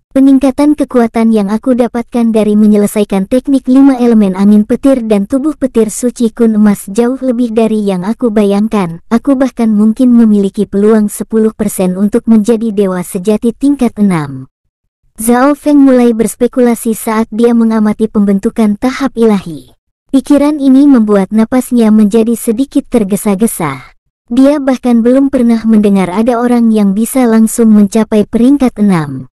Peningkatan kekuatan yang aku dapatkan dari menyelesaikan teknik lima elemen angin petir dan tubuh petir suci kun emas jauh lebih dari yang aku bayangkan. Aku bahkan mungkin memiliki peluang 10% untuk menjadi dewa sejati tingkat 6. Zhao Feng mulai berspekulasi saat dia mengamati pembentukan tahap ilahi. Pikiran ini membuat napasnya menjadi sedikit tergesa-gesa. Dia bahkan belum pernah mendengar ada orang yang bisa langsung mencapai peringkat 6.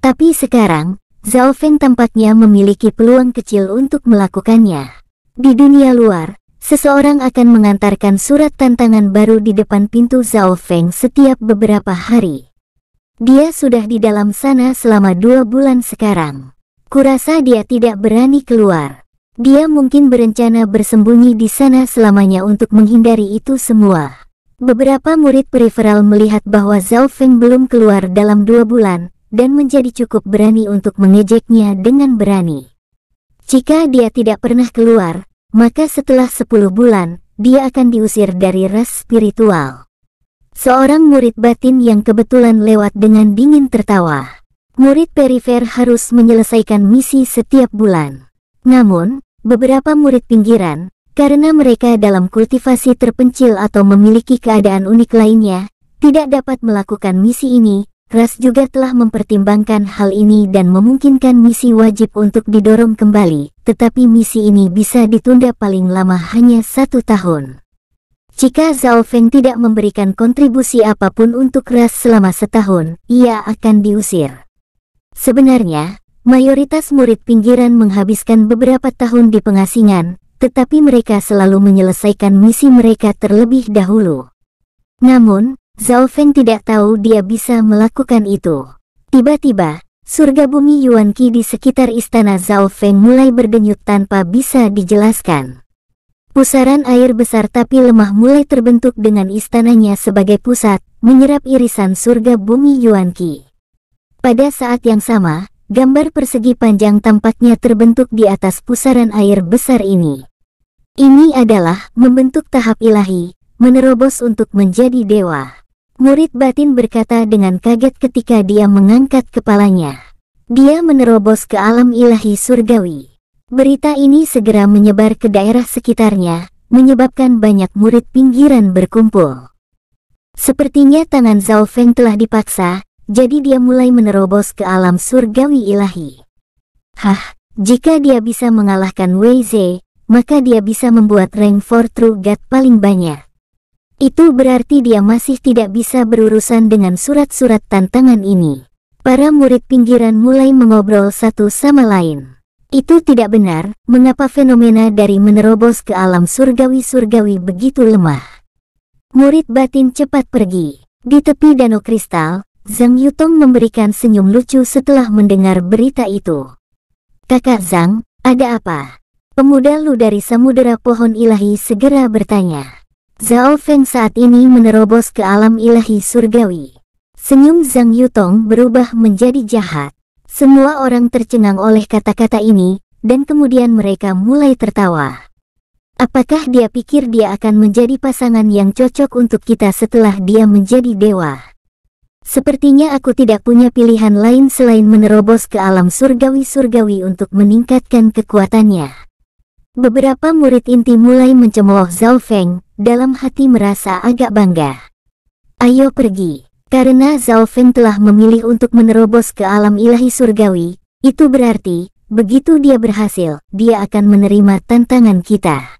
Tapi sekarang, Zhao Feng tampaknya memiliki peluang kecil untuk melakukannya. Di dunia luar, seseorang akan mengantarkan surat tantangan baru di depan pintu Zhao Feng setiap beberapa hari. Dia sudah di dalam sana selama dua bulan sekarang. Kurasa dia tidak berani keluar. Dia mungkin berencana bersembunyi di sana selamanya untuk menghindari itu semua. Beberapa murid peripheral melihat bahwa Zhao Feng belum keluar dalam dua bulan, dan menjadi cukup berani untuk mengejeknya dengan berani. Jika dia tidak pernah keluar, maka setelah 10 bulan, dia akan diusir dari ras spiritual. Seorang murid batin yang kebetulan lewat dengan dingin tertawa. Murid perifer harus menyelesaikan misi setiap bulan. Namun, beberapa murid pinggiran, karena mereka dalam kultivasi terpencil atau memiliki keadaan unik lainnya, tidak dapat melakukan misi ini Ras juga telah mempertimbangkan hal ini dan memungkinkan misi wajib untuk didorong kembali, tetapi misi ini bisa ditunda paling lama hanya satu tahun. Jika Zhao Feng tidak memberikan kontribusi apapun untuk Ras selama setahun, ia akan diusir. Sebenarnya, mayoritas murid pinggiran menghabiskan beberapa tahun di pengasingan, tetapi mereka selalu menyelesaikan misi mereka terlebih dahulu. Namun, Zhao Feng tidak tahu dia bisa melakukan itu. Tiba-tiba, surga bumi Yuan Qi di sekitar istana Zhao Feng mulai berdenyut tanpa bisa dijelaskan. Pusaran air besar tapi lemah mulai terbentuk dengan istananya sebagai pusat, menyerap irisan surga bumi Yuan Qi. Pada saat yang sama, gambar persegi panjang tampaknya terbentuk di atas pusaran air besar ini. Ini adalah membentuk tahap ilahi, menerobos untuk menjadi dewa. Murid batin berkata dengan kaget ketika dia mengangkat kepalanya. Dia menerobos ke alam ilahi surgawi. Berita ini segera menyebar ke daerah sekitarnya, menyebabkan banyak murid pinggiran berkumpul. Sepertinya tangan Zhao Feng telah dipaksa, jadi dia mulai menerobos ke alam surgawi ilahi. Hah, jika dia bisa mengalahkan Wei Ze, maka dia bisa membuat rank for True God paling banyak. Itu berarti dia masih tidak bisa berurusan dengan surat-surat tantangan ini. Para murid pinggiran mulai mengobrol satu sama lain. Itu tidak benar, mengapa fenomena dari menerobos ke alam surgawi-surgawi begitu lemah. Murid batin cepat pergi. Di tepi danau kristal, Zhang Yutong memberikan senyum lucu setelah mendengar berita itu. Kakak Zhang, ada apa? Pemuda Lu dari Samudera Pohon Ilahi segera bertanya. Zhao Feng saat ini menerobos ke alam ilahi surgawi. Senyum Zhang Yutong berubah menjadi jahat. Semua orang tercengang oleh kata-kata ini, dan kemudian mereka mulai tertawa. Apakah dia pikir dia akan menjadi pasangan yang cocok untuk kita setelah dia menjadi dewa? Sepertinya aku tidak punya pilihan lain selain menerobos ke alam surgawi-surgawi untuk meningkatkan kekuatannya. Beberapa murid inti mulai mencemooh Zhao Feng, dalam hati merasa agak bangga. Ayo pergi, karena Zhao Feng telah memilih untuk menerobos ke alam ilahi surgawi, itu berarti, begitu dia berhasil, dia akan menerima tantangan kita.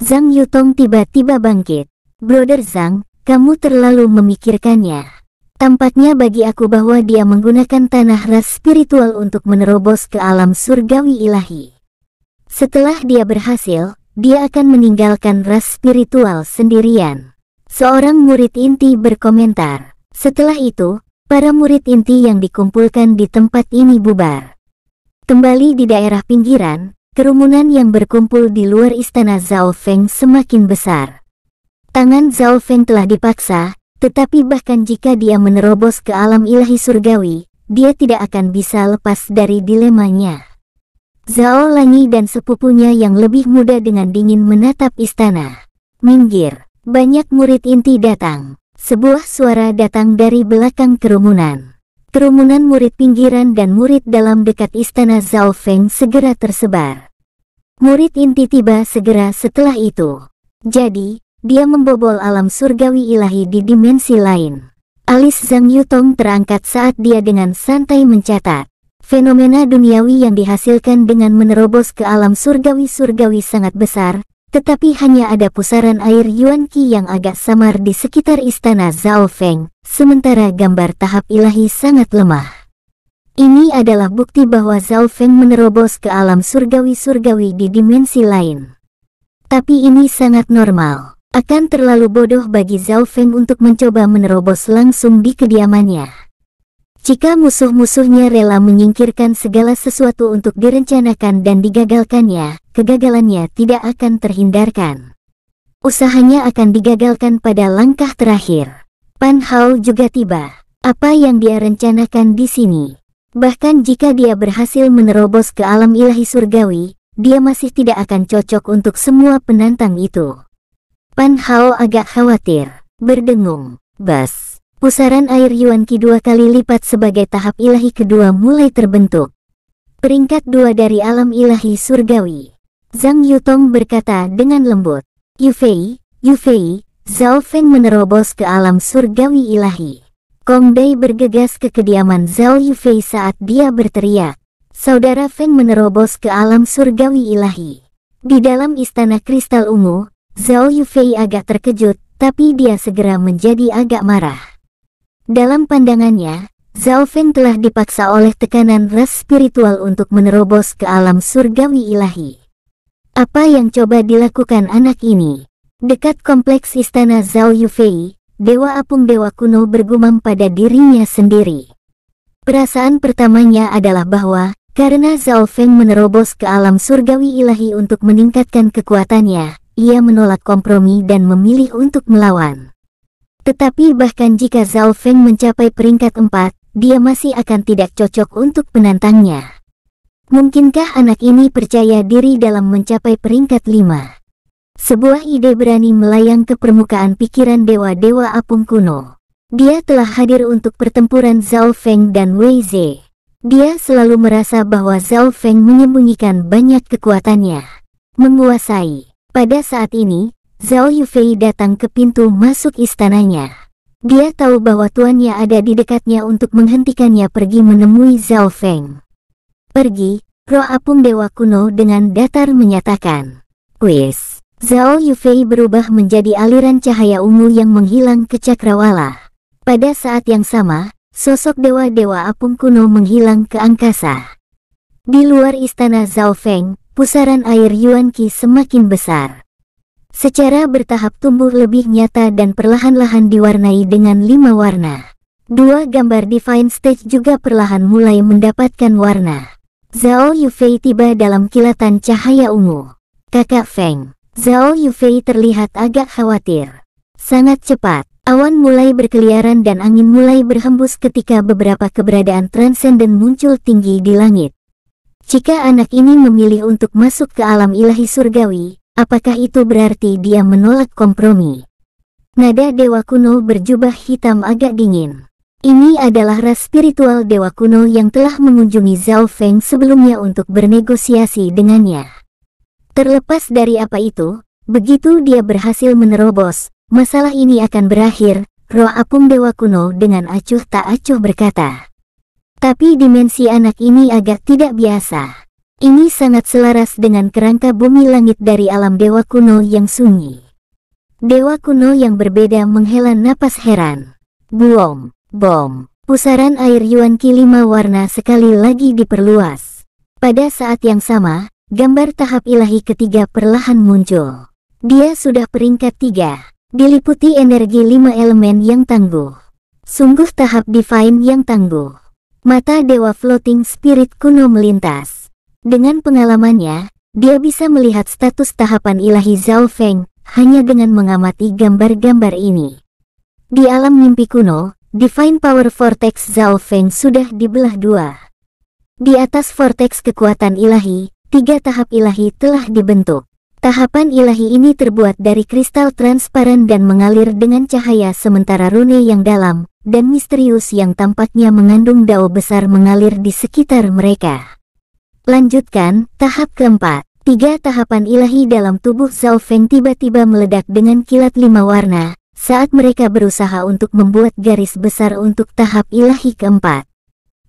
Zhang Yutong tiba-tiba bangkit. Brother Zhang, kamu terlalu memikirkannya. Tampaknya bagi aku bahwa dia menggunakan tanah ras spiritual untuk menerobos ke alam surgawi ilahi. Setelah dia berhasil, dia akan meninggalkan ras spiritual sendirian. Seorang murid inti berkomentar. Setelah itu, para murid inti yang dikumpulkan di tempat ini bubar. Kembali di daerah pinggiran, kerumunan yang berkumpul di luar istana Zhao Feng semakin besar. Tangan Zhao Feng telah dipaksa, tetapi bahkan jika dia menerobos ke alam ilahi surgawi, dia tidak akan bisa lepas dari dilemanya. Zhao Lanyi dan sepupunya yang lebih muda dengan dingin menatap istana. Minggir, banyak murid inti datang. Sebuah suara datang dari belakang kerumunan. Kerumunan murid pinggiran dan murid dalam dekat istana Zhao Feng segera tersebar. Murid inti tiba segera setelah itu. Jadi, dia membobol alam surgawi ilahi di dimensi lain. Alis Zhang Yutong terangkat saat dia dengan santai mencatat. Fenomena duniawi yang dihasilkan dengan menerobos ke alam surgawi-surgawi sangat besar, tetapi hanya ada pusaran air Yuan Qi yang agak samar di sekitar istana Zhao Feng, sementara gambar tahap ilahi sangat lemah. Ini adalah bukti bahwa Zhao Feng menerobos ke alam surgawi-surgawi di dimensi lain. Tapi ini sangat normal. Akan terlalu bodoh bagi Zhao Feng untuk mencoba menerobos langsung di kediamannya. Jika musuh-musuhnya rela menyingkirkan segala sesuatu untuk direncanakan dan digagalkannya, kegagalannya tidak akan terhindarkan. Usahanya akan digagalkan pada langkah terakhir. Pan Hao juga tiba. Apa yang dia rencanakan di sini? Bahkan jika dia berhasil menerobos ke alam ilahi surgawi, dia masih tidak akan cocok untuk semua penantang itu. Pan Hao agak khawatir, berdengung, Bas. Pusaran air Yuan Qi dua kali lipat sebagai tahap ilahi kedua mulai terbentuk. Peringkat dua dari alam ilahi surgawi. Zhang Yutong berkata dengan lembut, Yufei, Yufei, Zhao Feng menerobos ke alam surgawi ilahi. Kong Dai bergegas ke kediaman Zhao Yufei saat dia berteriak. Saudara Feng menerobos ke alam surgawi ilahi. Di dalam istana kristal ungu, Zhao Yufei agak terkejut, tapi dia segera menjadi agak marah. Dalam pandangannya, Zhao Feng telah dipaksa oleh tekanan ras spiritual untuk menerobos ke alam surgawi ilahi. Apa yang coba dilakukan anak ini? Dekat kompleks istana Zhao Yufei, Dewa Apung Dewa kuno bergumam pada dirinya sendiri. Perasaan pertamanya adalah bahwa, karena Zhao Feng menerobos ke alam surgawi ilahi untuk meningkatkan kekuatannya, ia menolak kompromi dan memilih untuk melawan. Tetapi bahkan jika Zhao Feng mencapai peringkat 4, dia masih akan tidak cocok untuk penantangnya. Mungkinkah anak ini percaya diri dalam mencapai peringkat 5? Sebuah ide berani melayang ke permukaan pikiran dewa-dewa apung kuno. Dia telah hadir untuk pertempuran Zhao Feng dan Wei Zhe. Dia selalu merasa bahwa Zhao Feng menyembunyikan banyak kekuatannya. Menguasai. Pada saat ini, Zhao Yufei datang ke pintu masuk istananya. Dia tahu bahwa tuannya ada di dekatnya untuk menghentikannya pergi menemui Zhao Feng. Pergi, roh apung dewa kuno dengan datar menyatakan. Kuis, Zhao Yufei berubah menjadi aliran cahaya ungu yang menghilang ke cakrawala. Pada saat yang sama, sosok dewa-dewa apung kuno menghilang ke angkasa. Di luar istana Zhao Feng, pusaran air Yuan Qi semakin besar secara bertahap tumbuh lebih nyata dan perlahan-lahan diwarnai dengan lima warna. Dua gambar Divine Stage juga perlahan mulai mendapatkan warna. Zhao Yufei tiba dalam kilatan cahaya ungu. Kakak Feng, Zhao Yufei terlihat agak khawatir. Sangat cepat, awan mulai berkeliaran dan angin mulai berhembus ketika beberapa keberadaan transenden muncul tinggi di langit. Jika anak ini memilih untuk masuk ke alam ilahi surgawi, Apakah itu berarti dia menolak kompromi? Nada Dewa Kuno berjubah hitam agak dingin. Ini adalah ras spiritual Dewa Kuno yang telah mengunjungi Zhao Feng sebelumnya untuk bernegosiasi dengannya. Terlepas dari apa itu, begitu dia berhasil menerobos, masalah ini akan berakhir, roh apung Dewa Kuno dengan acuh tak acuh berkata. Tapi dimensi anak ini agak tidak biasa. Ini sangat selaras dengan kerangka bumi langit dari alam dewa kuno yang sunyi. Dewa kuno yang berbeda menghela napas heran. Buom, bom, pusaran air Yuan lima warna sekali lagi diperluas. Pada saat yang sama, gambar tahap ilahi ketiga perlahan muncul. Dia sudah peringkat tiga, diliputi energi lima elemen yang tangguh. Sungguh tahap divine yang tangguh. Mata dewa floating spirit kuno melintas. Dengan pengalamannya, dia bisa melihat status tahapan ilahi Zhao Feng hanya dengan mengamati gambar-gambar ini. Di alam mimpi kuno, Divine Power Vortex Zhao Feng sudah dibelah dua. Di atas vortex kekuatan ilahi, tiga tahap ilahi telah dibentuk. Tahapan ilahi ini terbuat dari kristal transparan dan mengalir dengan cahaya sementara rune yang dalam dan misterius yang tampaknya mengandung dao besar mengalir di sekitar mereka. Lanjutkan, tahap keempat. Tiga tahapan ilahi dalam tubuh Zhao Feng tiba-tiba meledak dengan kilat lima warna, saat mereka berusaha untuk membuat garis besar untuk tahap ilahi keempat.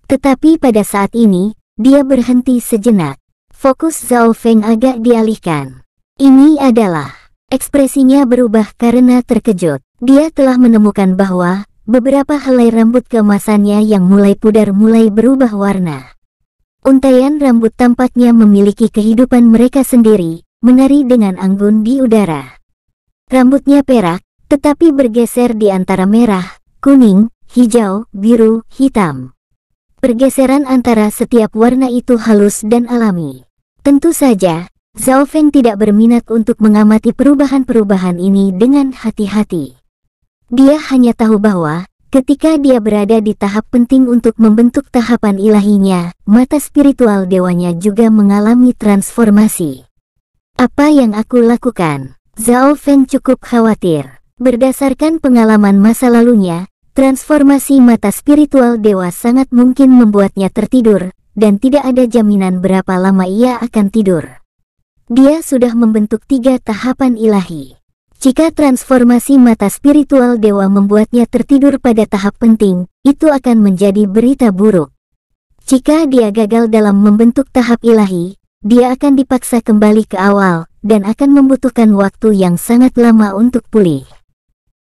Tetapi pada saat ini, dia berhenti sejenak. Fokus Zhao Feng agak dialihkan. Ini adalah ekspresinya berubah karena terkejut. Dia telah menemukan bahwa beberapa helai rambut kemasannya yang mulai pudar mulai berubah warna. Untaian rambut tampaknya memiliki kehidupan mereka sendiri, menari dengan anggun di udara. Rambutnya perak, tetapi bergeser di antara merah, kuning, hijau, biru, hitam. Pergeseran antara setiap warna itu halus dan alami. Tentu saja, Zhao Feng tidak berminat untuk mengamati perubahan-perubahan ini dengan hati-hati. Dia hanya tahu bahwa Ketika dia berada di tahap penting untuk membentuk tahapan ilahinya, mata spiritual dewanya juga mengalami transformasi. Apa yang aku lakukan? Zhao Feng cukup khawatir. Berdasarkan pengalaman masa lalunya, transformasi mata spiritual dewa sangat mungkin membuatnya tertidur, dan tidak ada jaminan berapa lama ia akan tidur. Dia sudah membentuk tiga tahapan ilahi. Jika transformasi mata spiritual dewa membuatnya tertidur pada tahap penting, itu akan menjadi berita buruk. Jika dia gagal dalam membentuk tahap ilahi, dia akan dipaksa kembali ke awal dan akan membutuhkan waktu yang sangat lama untuk pulih.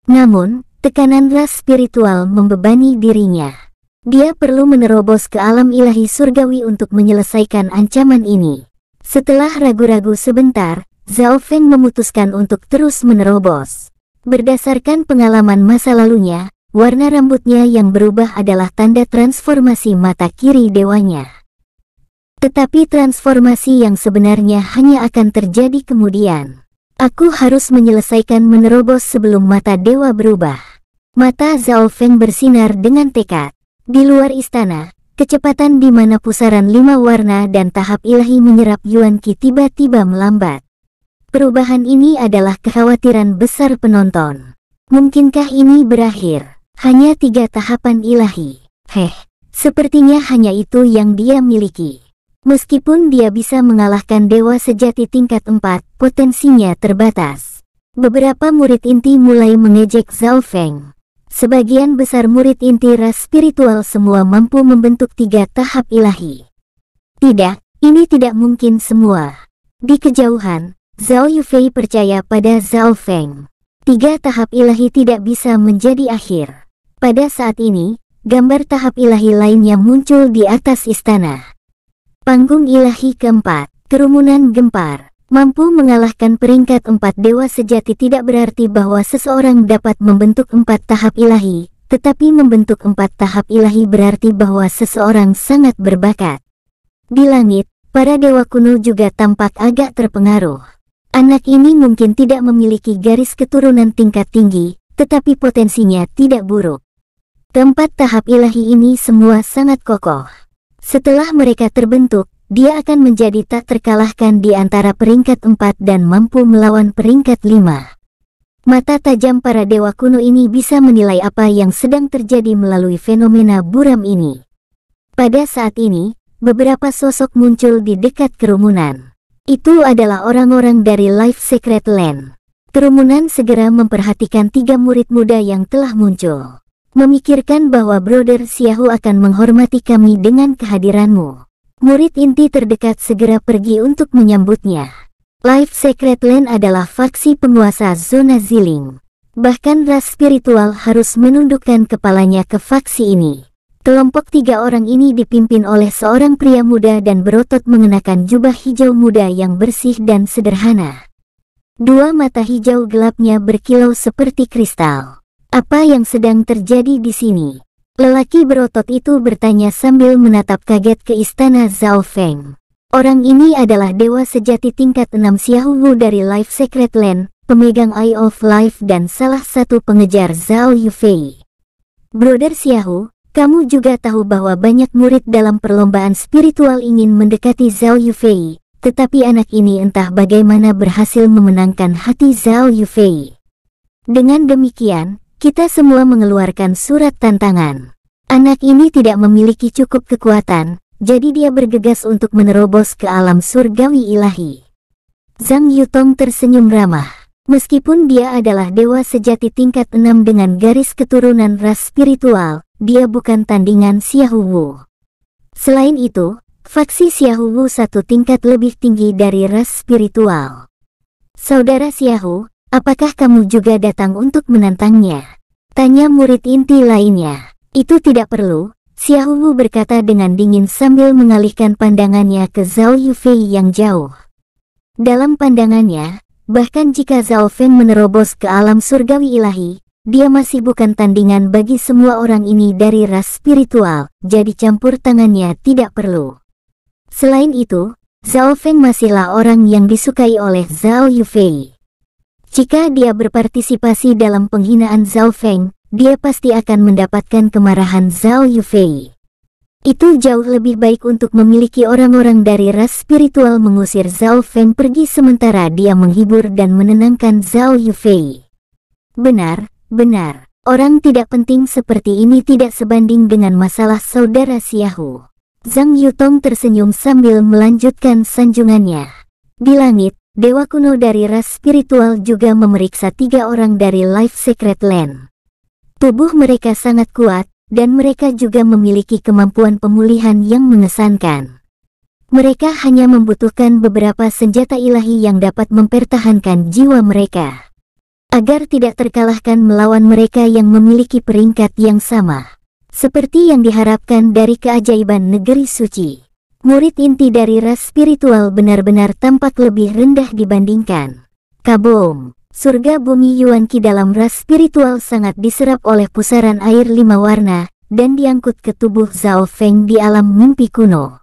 Namun, tekanan ras spiritual membebani dirinya. Dia perlu menerobos ke alam ilahi surgawi untuk menyelesaikan ancaman ini. Setelah ragu-ragu sebentar, Zhao Feng memutuskan untuk terus menerobos. Berdasarkan pengalaman masa lalunya, warna rambutnya yang berubah adalah tanda transformasi mata kiri dewanya. Tetapi transformasi yang sebenarnya hanya akan terjadi kemudian. Aku harus menyelesaikan menerobos sebelum mata dewa berubah. Mata Zhao Feng bersinar dengan tekad. Di luar istana, kecepatan di mana pusaran lima warna dan tahap ilahi menyerap Yuan Qi tiba-tiba melambat. Perubahan ini adalah kekhawatiran besar penonton. Mungkinkah ini berakhir? Hanya tiga tahapan ilahi. Heh, sepertinya hanya itu yang dia miliki. Meskipun dia bisa mengalahkan dewa sejati tingkat 4, potensinya terbatas. Beberapa murid inti mulai mengejek Zhao Feng. Sebagian besar murid inti ras spiritual semua mampu membentuk tiga tahap ilahi. Tidak, ini tidak mungkin semua. Di kejauhan, Zhao Yufei percaya pada Zhao Feng. Tiga tahap ilahi tidak bisa menjadi akhir. Pada saat ini, gambar tahap ilahi lainnya muncul di atas istana. Panggung ilahi keempat, kerumunan gempar, mampu mengalahkan peringkat empat dewa sejati tidak berarti bahwa seseorang dapat membentuk empat tahap ilahi, tetapi membentuk empat tahap ilahi berarti bahwa seseorang sangat berbakat. Di langit, para dewa kuno juga tampak agak terpengaruh. Anak ini mungkin tidak memiliki garis keturunan tingkat tinggi, tetapi potensinya tidak buruk. Tempat tahap ilahi ini semua sangat kokoh. Setelah mereka terbentuk, dia akan menjadi tak terkalahkan di antara peringkat 4 dan mampu melawan peringkat 5. Mata tajam para dewa kuno ini bisa menilai apa yang sedang terjadi melalui fenomena buram ini. Pada saat ini, beberapa sosok muncul di dekat kerumunan. Itu adalah orang-orang dari Life Secret Land. Kerumunan segera memperhatikan tiga murid muda yang telah muncul. Memikirkan bahwa Brother Xiahu akan menghormati kami dengan kehadiranmu. Murid inti terdekat segera pergi untuk menyambutnya. Life Secret Land adalah faksi penguasa zona ziling. Bahkan ras spiritual harus menundukkan kepalanya ke faksi ini. Kelompok tiga orang ini dipimpin oleh seorang pria muda dan berotot mengenakan jubah hijau muda yang bersih dan sederhana. Dua mata hijau gelapnya berkilau seperti kristal. Apa yang sedang terjadi di sini? Lelaki berotot itu bertanya sambil menatap kaget ke istana Zhao Feng. Orang ini adalah dewa sejati tingkat enam Xiao Wu dari Life Secret Land, pemegang Eye of Life dan salah satu pengejar Zhao Yufei. Brother Xiao, kamu juga tahu bahwa banyak murid dalam perlombaan spiritual ingin mendekati Zhao Yufei, tetapi anak ini entah bagaimana berhasil memenangkan hati Zhao Yufei. Dengan demikian, kita semua mengeluarkan surat tantangan. Anak ini tidak memiliki cukup kekuatan, jadi dia bergegas untuk menerobos ke alam surgawi ilahi. Zhang Yutong tersenyum ramah. Meskipun dia adalah dewa sejati tingkat enam dengan garis keturunan ras spiritual, dia bukan tandingan Xiahuwu. Selain itu, faksi Xiahuwu satu tingkat lebih tinggi dari ras spiritual. Saudara Xiahu, apakah kamu juga datang untuk menantangnya? Tanya murid inti lainnya. Itu tidak perlu, Xiahuwu berkata dengan dingin sambil mengalihkan pandangannya ke Zhao Yufei yang jauh. Dalam pandangannya, bahkan jika Zhao Feng menerobos ke alam surgawi ilahi, dia masih bukan tandingan bagi semua orang ini dari ras spiritual, jadi campur tangannya tidak perlu. Selain itu, Zhao Feng masihlah orang yang disukai oleh Zhao Yufei. Jika dia berpartisipasi dalam penghinaan Zhao Feng, dia pasti akan mendapatkan kemarahan Zhao Yufei. Itu jauh lebih baik untuk memiliki orang-orang dari ras spiritual mengusir Zhao Feng pergi sementara dia menghibur dan menenangkan Zhao Yufei. Benar, Benar, orang tidak penting seperti ini tidak sebanding dengan masalah saudara Siahu. Zhang Yutong tersenyum sambil melanjutkan sanjungannya. Di langit, Dewa kuno dari ras spiritual juga memeriksa tiga orang dari Life Secret Land. Tubuh mereka sangat kuat, dan mereka juga memiliki kemampuan pemulihan yang mengesankan. Mereka hanya membutuhkan beberapa senjata ilahi yang dapat mempertahankan jiwa mereka agar tidak terkalahkan melawan mereka yang memiliki peringkat yang sama. Seperti yang diharapkan dari keajaiban negeri suci, murid inti dari ras spiritual benar-benar tampak lebih rendah dibandingkan. Kaboom, surga bumi Yuanqi dalam ras spiritual sangat diserap oleh pusaran air lima warna, dan diangkut ke tubuh Zhao Feng di alam mimpi kuno.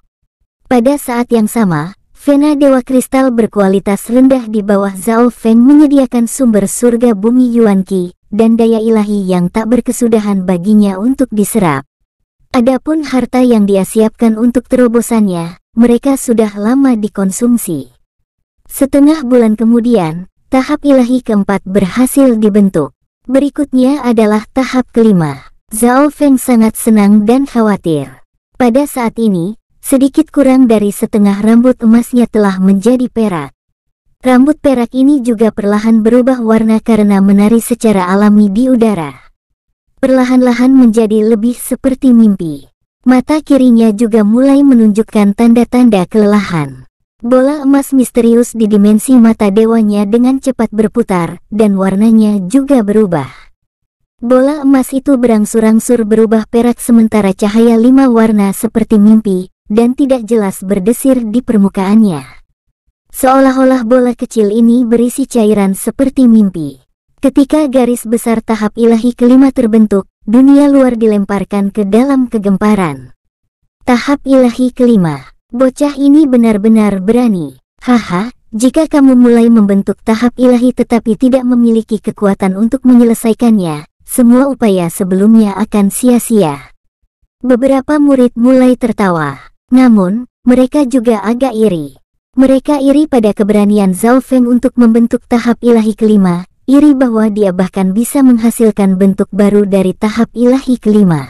Pada saat yang sama, Vena Dewa Kristal berkualitas rendah di bawah Zhao Feng menyediakan sumber surga bumi Yuan Qi dan daya ilahi yang tak berkesudahan baginya untuk diserap. Adapun harta yang dia siapkan untuk terobosannya, mereka sudah lama dikonsumsi. Setengah bulan kemudian, tahap ilahi keempat berhasil dibentuk. Berikutnya adalah tahap kelima. Zhao Feng sangat senang dan khawatir. Pada saat ini, Sedikit kurang dari setengah rambut emasnya telah menjadi perak. Rambut perak ini juga perlahan berubah warna karena menari secara alami di udara. Perlahan-lahan menjadi lebih seperti mimpi. Mata kirinya juga mulai menunjukkan tanda-tanda kelelahan. Bola emas misterius di dimensi mata dewanya dengan cepat berputar, dan warnanya juga berubah. Bola emas itu berangsur-angsur berubah perak sementara cahaya lima warna seperti mimpi, dan tidak jelas berdesir di permukaannya. Seolah-olah bola kecil ini berisi cairan seperti mimpi. Ketika garis besar tahap ilahi kelima terbentuk, dunia luar dilemparkan ke dalam kegemparan. Tahap ilahi kelima, bocah ini benar-benar berani. Haha, jika kamu mulai membentuk tahap ilahi tetapi tidak memiliki kekuatan untuk menyelesaikannya, semua upaya sebelumnya akan sia-sia. Beberapa murid mulai tertawa. Namun, mereka juga agak iri. Mereka iri pada keberanian Zhao Feng untuk membentuk tahap ilahi kelima, iri bahwa dia bahkan bisa menghasilkan bentuk baru dari tahap ilahi kelima.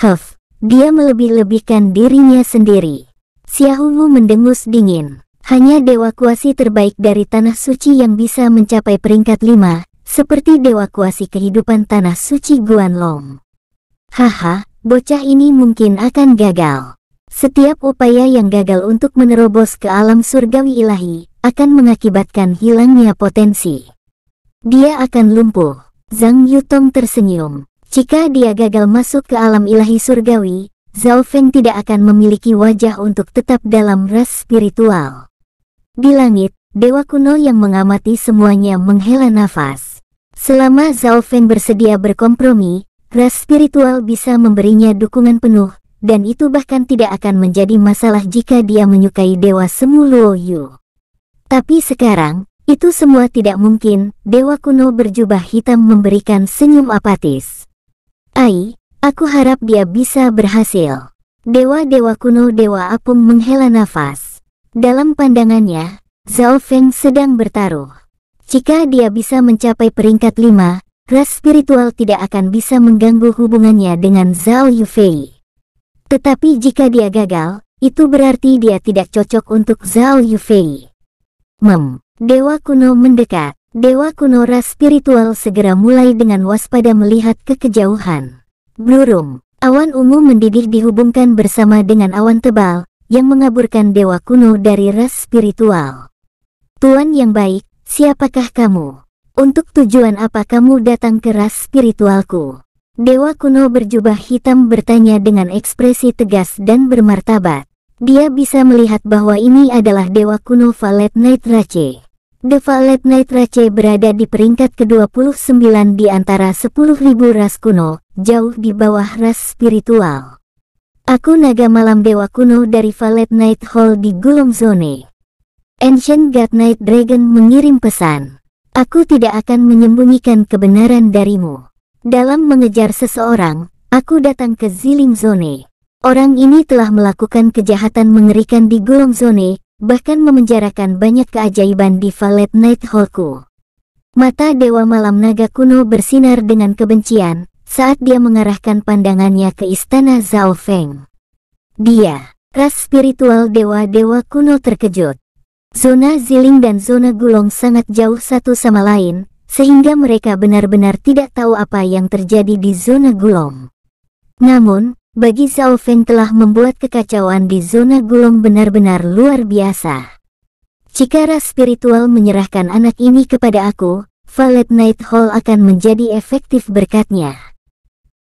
Huff, dia melebih-lebihkan dirinya sendiri. Xiaohu mendengus dingin. Hanya dewa kuasi terbaik dari tanah suci yang bisa mencapai peringkat lima, seperti dewa kuasi kehidupan tanah suci Guanlong. Haha, bocah ini mungkin akan gagal. Setiap upaya yang gagal untuk menerobos ke alam surgawi ilahi akan mengakibatkan hilangnya potensi. Dia akan lumpuh. Zhang Yutong tersenyum. Jika dia gagal masuk ke alam ilahi surgawi, Zhao Feng tidak akan memiliki wajah untuk tetap dalam ras spiritual. Di langit, dewa kuno yang mengamati semuanya menghela nafas. Selama Zhao Feng bersedia berkompromi, ras spiritual bisa memberinya dukungan penuh dan itu bahkan tidak akan menjadi masalah jika dia menyukai Dewa Semu Luoyu. Tapi sekarang, itu semua tidak mungkin, Dewa kuno berjubah hitam memberikan senyum apatis. Ai, aku harap dia bisa berhasil. Dewa-dewa kuno Dewa Apung menghela nafas. Dalam pandangannya, Zhao Feng sedang bertaruh. Jika dia bisa mencapai peringkat 5, ras spiritual tidak akan bisa mengganggu hubungannya dengan Zhao Yufei. Tetapi jika dia gagal, itu berarti dia tidak cocok untuk Zhao Yufei. Mem, Dewa Kuno mendekat. Dewa kuno ras spiritual segera mulai dengan waspada melihat ke kejauhan. awan ungu mendidih dihubungkan bersama dengan awan tebal, yang mengaburkan dewa kuno dari ras spiritual. Tuan yang baik, siapakah kamu? Untuk tujuan apa kamu datang ke ras spiritualku? Dewa kuno berjubah hitam bertanya dengan ekspresi tegas dan bermartabat. Dia bisa melihat bahwa ini adalah Dewa kuno Valet Knight Rache. The Valet Knight Rache berada di peringkat ke-29 di antara 10.000 ras kuno, jauh di bawah ras spiritual. Aku naga malam Dewa kuno dari Valet Knight Hall di Gulom Zone. Ancient God Knight Dragon mengirim pesan. Aku tidak akan menyembunyikan kebenaran darimu. Dalam mengejar seseorang, aku datang ke Ziling Zone. Orang ini telah melakukan kejahatan mengerikan di Gulong Zone, bahkan memenjarakan banyak keajaiban di Valet Night Hallku. Mata Dewa Malam Naga kuno bersinar dengan kebencian saat dia mengarahkan pandangannya ke istana Zhao Feng. Dia, ras spiritual dewa-dewa kuno terkejut. Zona Ziling dan zona Gulong sangat jauh satu sama lain, sehingga mereka benar-benar tidak tahu apa yang terjadi di zona gulong. Namun, bagi Zhao Feng telah membuat kekacauan di zona gulong benar-benar luar biasa. Jika ras spiritual menyerahkan anak ini kepada aku, Valet Night Hall akan menjadi efektif berkatnya.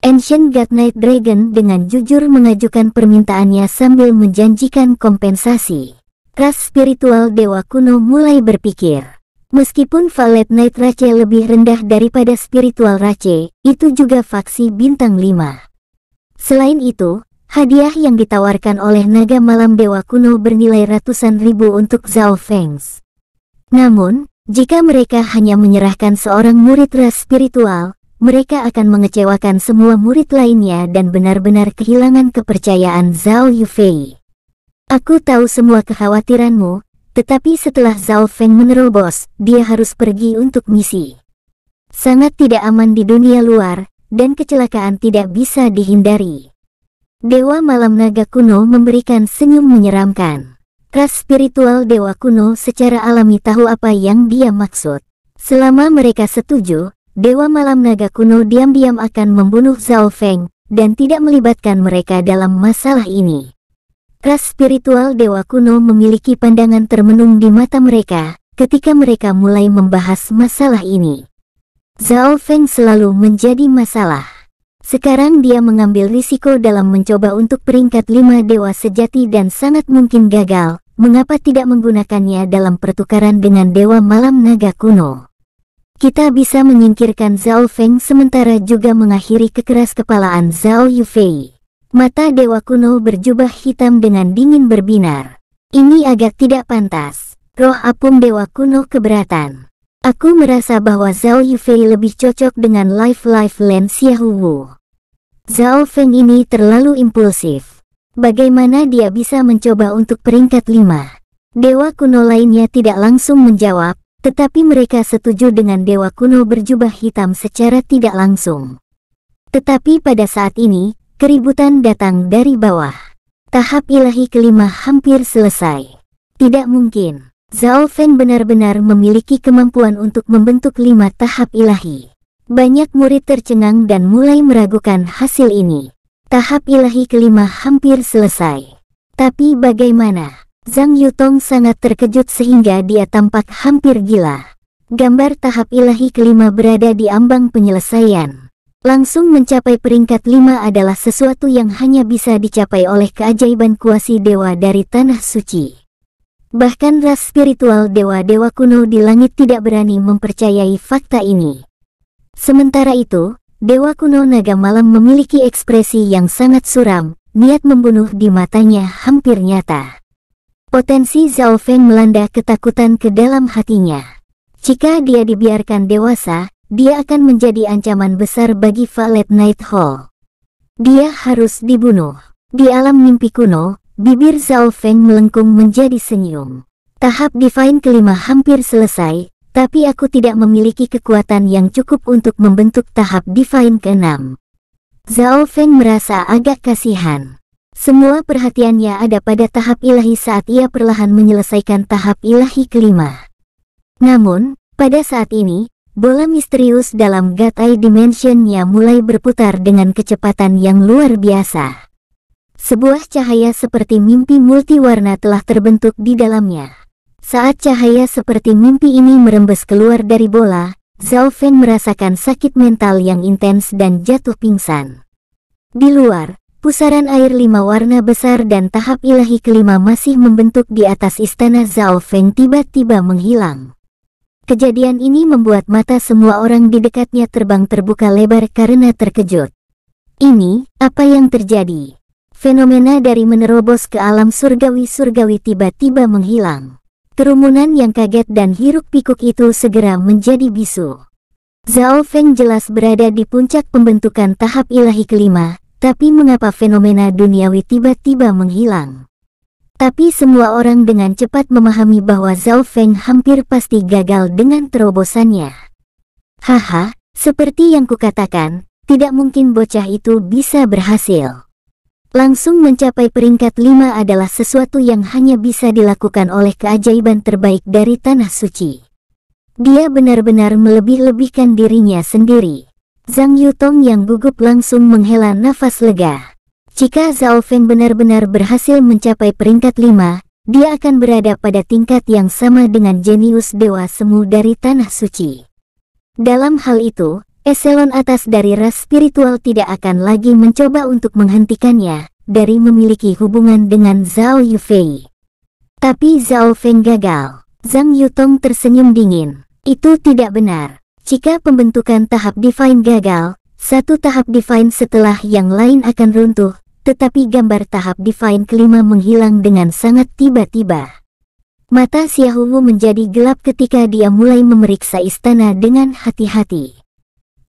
Ancient God Night Dragon dengan jujur mengajukan permintaannya sambil menjanjikan kompensasi. Ras spiritual dewa kuno mulai berpikir. Meskipun Valet Knight Rache lebih rendah daripada spiritual Rache, itu juga faksi bintang 5. Selain itu, hadiah yang ditawarkan oleh naga malam dewa kuno bernilai ratusan ribu untuk Zhao Fengs. Namun, jika mereka hanya menyerahkan seorang murid ras spiritual, mereka akan mengecewakan semua murid lainnya dan benar-benar kehilangan kepercayaan Zhao Yufei. Aku tahu semua kekhawatiranmu, tetapi setelah Zhao Feng menerobos, dia harus pergi untuk misi. Sangat tidak aman di dunia luar, dan kecelakaan tidak bisa dihindari. Dewa Malam Naga kuno memberikan senyum menyeramkan. Ras spiritual Dewa kuno secara alami tahu apa yang dia maksud. Selama mereka setuju, Dewa Malam Naga kuno diam-diam akan membunuh Zhao Feng, dan tidak melibatkan mereka dalam masalah ini. Ras spiritual dewa kuno memiliki pandangan termenung di mata mereka ketika mereka mulai membahas masalah ini. Zhao Feng selalu menjadi masalah. Sekarang dia mengambil risiko dalam mencoba untuk peringkat lima dewa sejati dan sangat mungkin gagal, mengapa tidak menggunakannya dalam pertukaran dengan dewa malam naga kuno. Kita bisa menyingkirkan Zhao Feng sementara juga mengakhiri kekeras kepalaan Zhao Yufei. Mata dewa kuno berjubah hitam dengan dingin berbinar. Ini agak tidak pantas. Roh apung dewa kuno keberatan. Aku merasa bahwa Zhao Yufei lebih cocok dengan Life Life Land Xiaowu. Zhao Feng ini terlalu impulsif. Bagaimana dia bisa mencoba untuk peringkat 5? Dewa kuno lainnya tidak langsung menjawab, tetapi mereka setuju dengan dewa kuno berjubah hitam secara tidak langsung. Tetapi pada saat ini, Keributan datang dari bawah. Tahap ilahi kelima hampir selesai. Tidak mungkin. Zhao Fen benar-benar memiliki kemampuan untuk membentuk lima tahap ilahi. Banyak murid tercengang dan mulai meragukan hasil ini. Tahap ilahi kelima hampir selesai. Tapi bagaimana? Zhang Yutong sangat terkejut sehingga dia tampak hampir gila. Gambar tahap ilahi kelima berada di ambang penyelesaian. Langsung mencapai peringkat lima adalah sesuatu yang hanya bisa dicapai oleh keajaiban kuasi dewa dari tanah suci. Bahkan ras spiritual dewa-dewa kuno di langit tidak berani mempercayai fakta ini. Sementara itu, dewa kuno naga malam memiliki ekspresi yang sangat suram, niat membunuh di matanya hampir nyata. Potensi Zhao Feng melanda ketakutan ke dalam hatinya. Jika dia dibiarkan dewasa, dia akan menjadi ancaman besar bagi Valet Night Hall. Dia harus dibunuh. Di alam mimpi kuno, bibir Zhao Feng melengkung menjadi senyum. Tahap Divine kelima hampir selesai, tapi aku tidak memiliki kekuatan yang cukup untuk membentuk tahap Divine keenam. Zhao Feng merasa agak kasihan. Semua perhatiannya ada pada tahap ilahi saat ia perlahan menyelesaikan tahap ilahi kelima. Namun, pada saat ini, Bola misterius dalam God Eye Dimensionnya mulai berputar dengan kecepatan yang luar biasa. Sebuah cahaya seperti mimpi multiwarna telah terbentuk di dalamnya. Saat cahaya seperti mimpi ini merembes keluar dari bola, Zhao Feng merasakan sakit mental yang intens dan jatuh pingsan. Di luar, pusaran air lima warna besar dan tahap ilahi kelima masih membentuk di atas istana Zhao Feng tiba-tiba menghilang. Kejadian ini membuat mata semua orang di dekatnya terbang terbuka lebar karena terkejut. Ini, apa yang terjadi? Fenomena dari menerobos ke alam surgawi-surgawi tiba-tiba menghilang. Kerumunan yang kaget dan hiruk-pikuk itu segera menjadi bisu. Zhao Feng jelas berada di puncak pembentukan tahap ilahi kelima, tapi mengapa fenomena duniawi tiba-tiba menghilang? Tapi semua orang dengan cepat memahami bahwa Zhao Feng hampir pasti gagal dengan terobosannya. Haha, seperti yang kukatakan, tidak mungkin bocah itu bisa berhasil. Langsung mencapai peringkat lima adalah sesuatu yang hanya bisa dilakukan oleh keajaiban terbaik dari Tanah Suci. Dia benar-benar melebih-lebihkan dirinya sendiri. Zhang Yutong yang gugup langsung menghela nafas lega. Jika Zhao Feng benar-benar berhasil mencapai peringkat 5, dia akan berada pada tingkat yang sama dengan jenius dewa semu dari Tanah Suci. Dalam hal itu, eselon atas dari ras spiritual tidak akan lagi mencoba untuk menghentikannya dari memiliki hubungan dengan Zhao Yufei. Tapi Zhao Feng gagal. Zhang Yutong tersenyum dingin. Itu tidak benar. Jika pembentukan tahap Divine gagal, satu tahap Divine setelah yang lain akan runtuh, tetapi gambar tahap Divine kelima menghilang dengan sangat tiba-tiba. Mata Xiaohu menjadi gelap ketika dia mulai memeriksa istana dengan hati-hati.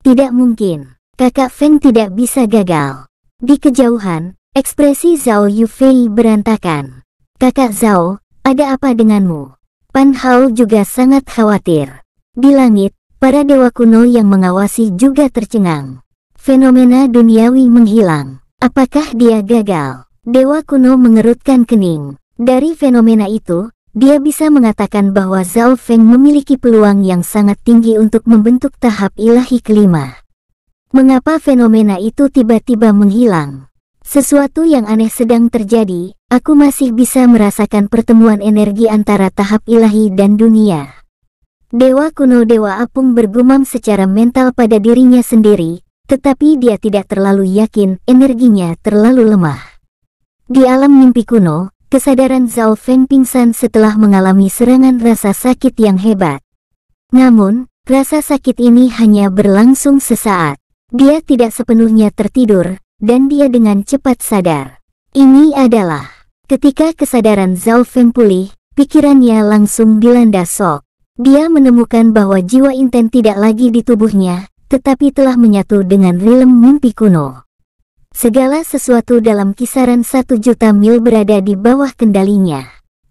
Tidak mungkin, kakak Feng tidak bisa gagal. Di kejauhan, ekspresi Zhao Yufei berantakan. Kakak Zhao, ada apa denganmu? Pan Hao juga sangat khawatir. Di langit, Para dewa kuno yang mengawasi juga tercengang. Fenomena duniawi menghilang. Apakah dia gagal? Dewa kuno mengerutkan kening. Dari fenomena itu, dia bisa mengatakan bahwa Zhao Feng memiliki peluang yang sangat tinggi untuk membentuk tahap ilahi kelima. Mengapa fenomena itu tiba-tiba menghilang? Sesuatu yang aneh sedang terjadi, aku masih bisa merasakan pertemuan energi antara tahap ilahi dan dunia. Dewa kuno Dewa Apung bergumam secara mental pada dirinya sendiri, tetapi dia tidak terlalu yakin energinya terlalu lemah. Di alam mimpi kuno, kesadaran Zhao Feng pingsan setelah mengalami serangan rasa sakit yang hebat. Namun, rasa sakit ini hanya berlangsung sesaat. Dia tidak sepenuhnya tertidur, dan dia dengan cepat sadar. Ini adalah ketika kesadaran Zhao Feng pulih, pikirannya langsung dilanda sok. Dia menemukan bahwa jiwa inten tidak lagi di tubuhnya, tetapi telah menyatu dengan realm mimpi kuno. Segala sesuatu dalam kisaran satu juta mil berada di bawah kendalinya.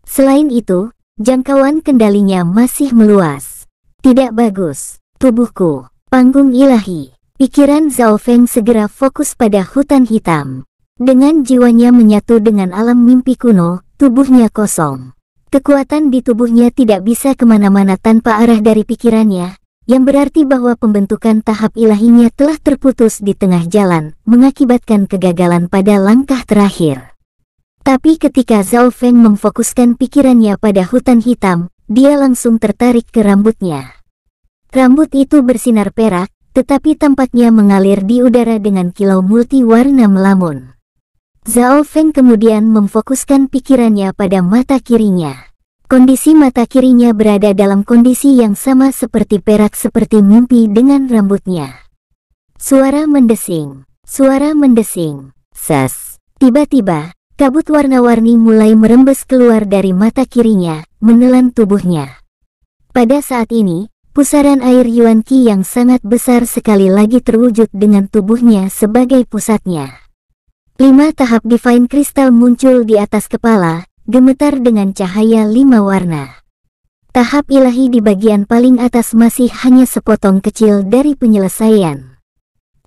Selain itu, jangkauan kendalinya masih meluas. Tidak bagus, tubuhku, panggung ilahi. Pikiran Zhao Feng segera fokus pada hutan hitam. Dengan jiwanya menyatu dengan alam mimpi kuno, tubuhnya kosong. Kekuatan di tubuhnya tidak bisa kemana-mana tanpa arah dari pikirannya, yang berarti bahwa pembentukan tahap ilahinya telah terputus di tengah jalan, mengakibatkan kegagalan pada langkah terakhir. Tapi ketika Zhao Feng memfokuskan pikirannya pada hutan hitam, dia langsung tertarik ke rambutnya. Rambut itu bersinar perak, tetapi tampaknya mengalir di udara dengan kilau multiwarna melamun. Zhao Feng kemudian memfokuskan pikirannya pada mata kirinya. Kondisi mata kirinya berada dalam kondisi yang sama seperti perak seperti mimpi dengan rambutnya. Suara mendesing, suara mendesing, sas. Tiba-tiba, kabut warna-warni mulai merembes keluar dari mata kirinya, menelan tubuhnya. Pada saat ini, pusaran air Yuan Qi yang sangat besar sekali lagi terwujud dengan tubuhnya sebagai pusatnya. Lima tahap Divine Crystal muncul di atas kepala, gemetar dengan cahaya lima warna. Tahap ilahi di bagian paling atas masih hanya sepotong kecil dari penyelesaian.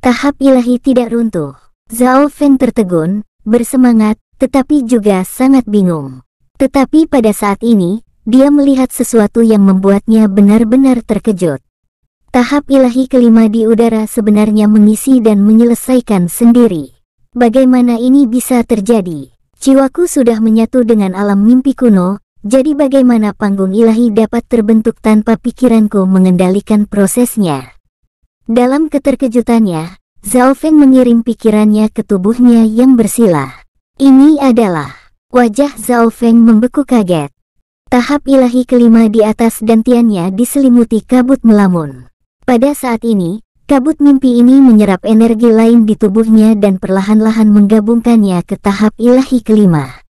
Tahap ilahi tidak runtuh. Zhao Feng tertegun, bersemangat, tetapi juga sangat bingung. Tetapi pada saat ini, dia melihat sesuatu yang membuatnya benar-benar terkejut. Tahap ilahi kelima di udara sebenarnya mengisi dan menyelesaikan sendiri. Bagaimana ini bisa terjadi? Jiwaku sudah menyatu dengan alam mimpi kuno, jadi bagaimana panggung ilahi dapat terbentuk tanpa pikiranku mengendalikan prosesnya? Dalam keterkejutannya, Zhao Feng mengirim pikirannya ke tubuhnya yang bersilah. Ini adalah wajah Zhao Feng membeku kaget. Tahap ilahi kelima di atas dantiannya diselimuti kabut melamun. Pada saat ini, Kabut mimpi ini menyerap energi lain di tubuhnya dan perlahan-lahan menggabungkannya ke tahap ilahi kelima.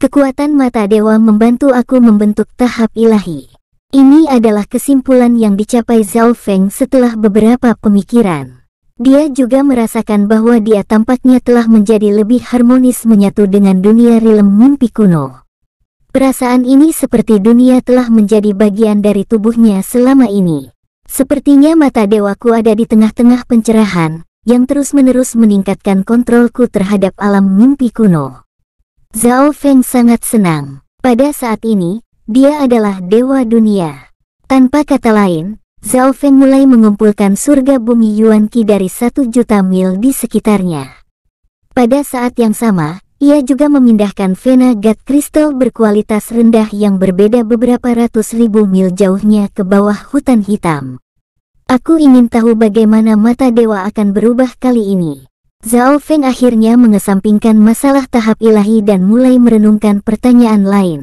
Kekuatan mata dewa membantu aku membentuk tahap ilahi. Ini adalah kesimpulan yang dicapai Zhao Feng setelah beberapa pemikiran. Dia juga merasakan bahwa dia tampaknya telah menjadi lebih harmonis menyatu dengan dunia realm mimpi kuno. Perasaan ini seperti dunia telah menjadi bagian dari tubuhnya selama ini. Sepertinya mata dewaku ada di tengah-tengah pencerahan, yang terus-menerus meningkatkan kontrolku terhadap alam mimpi kuno. Zhao Feng sangat senang. Pada saat ini, dia adalah dewa dunia. Tanpa kata lain, Zhao Feng mulai mengumpulkan surga bumi Yuan Qi dari satu juta mil di sekitarnya. Pada saat yang sama, ia juga memindahkan vena gat kristal berkualitas rendah yang berbeda beberapa ratus ribu mil jauhnya ke bawah hutan hitam. Aku ingin tahu bagaimana mata dewa akan berubah kali ini. Zhao Feng akhirnya mengesampingkan masalah tahap ilahi dan mulai merenungkan pertanyaan lain.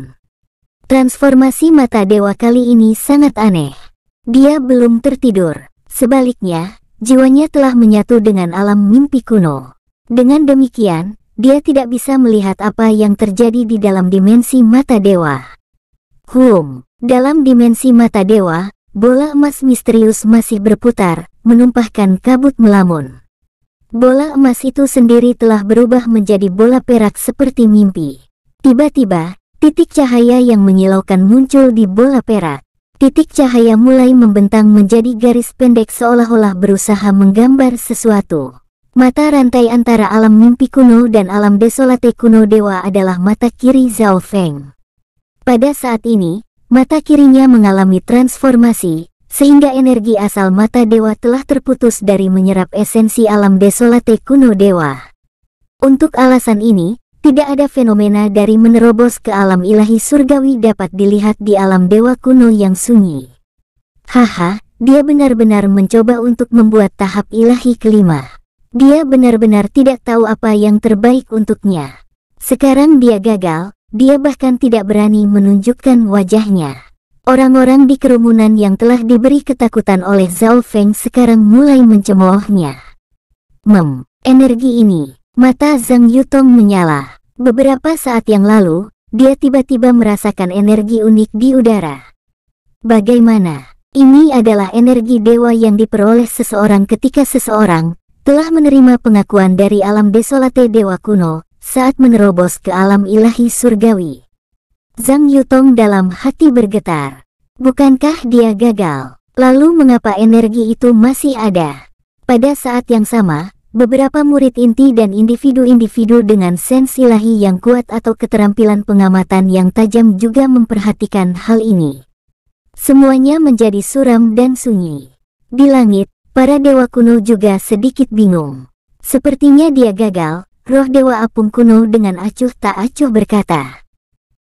Transformasi mata dewa kali ini sangat aneh. Dia belum tertidur. Sebaliknya, jiwanya telah menyatu dengan alam mimpi kuno. Dengan demikian, dia tidak bisa melihat apa yang terjadi di dalam dimensi mata dewa. Hum, dalam dimensi mata dewa, bola emas misterius masih berputar, menumpahkan kabut melamun. Bola emas itu sendiri telah berubah menjadi bola perak seperti mimpi. Tiba-tiba, titik cahaya yang menyilaukan muncul di bola perak. Titik cahaya mulai membentang menjadi garis pendek seolah-olah berusaha menggambar sesuatu. Mata rantai antara alam mimpi kuno dan alam desolate kuno dewa adalah mata kiri Zhao Feng. Pada saat ini, mata kirinya mengalami transformasi, sehingga energi asal mata dewa telah terputus dari menyerap esensi alam desolate kuno dewa. Untuk alasan ini, tidak ada fenomena dari menerobos ke alam ilahi surgawi dapat dilihat di alam dewa kuno yang sunyi. Haha, dia benar-benar mencoba untuk membuat tahap ilahi kelima. Dia benar-benar tidak tahu apa yang terbaik untuknya. Sekarang dia gagal, dia bahkan tidak berani menunjukkan wajahnya. Orang-orang di kerumunan yang telah diberi ketakutan oleh Zhao Feng sekarang mulai mencemoohnya. Mem, energi ini, mata Zhang Yutong menyala. Beberapa saat yang lalu, dia tiba-tiba merasakan energi unik di udara. Bagaimana? Ini adalah energi dewa yang diperoleh seseorang ketika seseorang telah menerima pengakuan dari alam desolate dewa kuno saat menerobos ke alam ilahi surgawi. Zhang Yutong dalam hati bergetar. Bukankah dia gagal? Lalu mengapa energi itu masih ada? Pada saat yang sama, beberapa murid inti dan individu-individu dengan sens ilahi yang kuat atau keterampilan pengamatan yang tajam juga memperhatikan hal ini. Semuanya menjadi suram dan sunyi. Di langit, Para dewa kuno juga sedikit bingung. Sepertinya dia gagal, roh dewa apung kuno dengan acuh tak acuh berkata.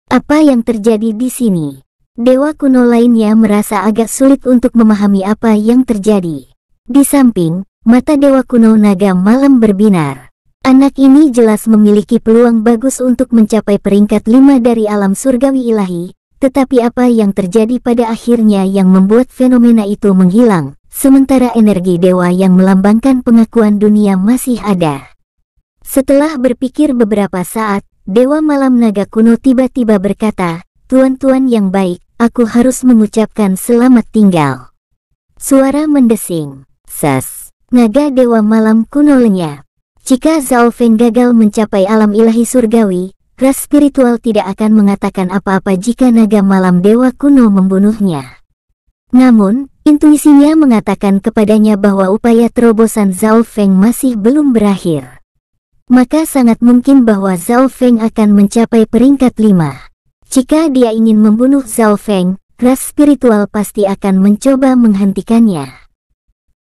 Apa yang terjadi di sini? Dewa kuno lainnya merasa agak sulit untuk memahami apa yang terjadi. Di samping, mata dewa kuno naga malam berbinar. Anak ini jelas memiliki peluang bagus untuk mencapai peringkat lima dari alam surgawi ilahi, tetapi apa yang terjadi pada akhirnya yang membuat fenomena itu menghilang, sementara energi dewa yang melambangkan pengakuan dunia masih ada. Setelah berpikir beberapa saat, Dewa Malam Naga kuno tiba-tiba berkata, Tuan-tuan yang baik, aku harus mengucapkan selamat tinggal. Suara mendesing, sas, naga Dewa Malam kuno lenyap. Jika Zhao Feng gagal mencapai alam ilahi surgawi, ras spiritual tidak akan mengatakan apa-apa jika naga malam dewa kuno membunuhnya. Namun, Intuisinya mengatakan kepadanya bahwa upaya terobosan Zhao Feng masih belum berakhir. Maka sangat mungkin bahwa Zhao Feng akan mencapai peringkat 5. Jika dia ingin membunuh Zhao Feng, ras spiritual pasti akan mencoba menghentikannya.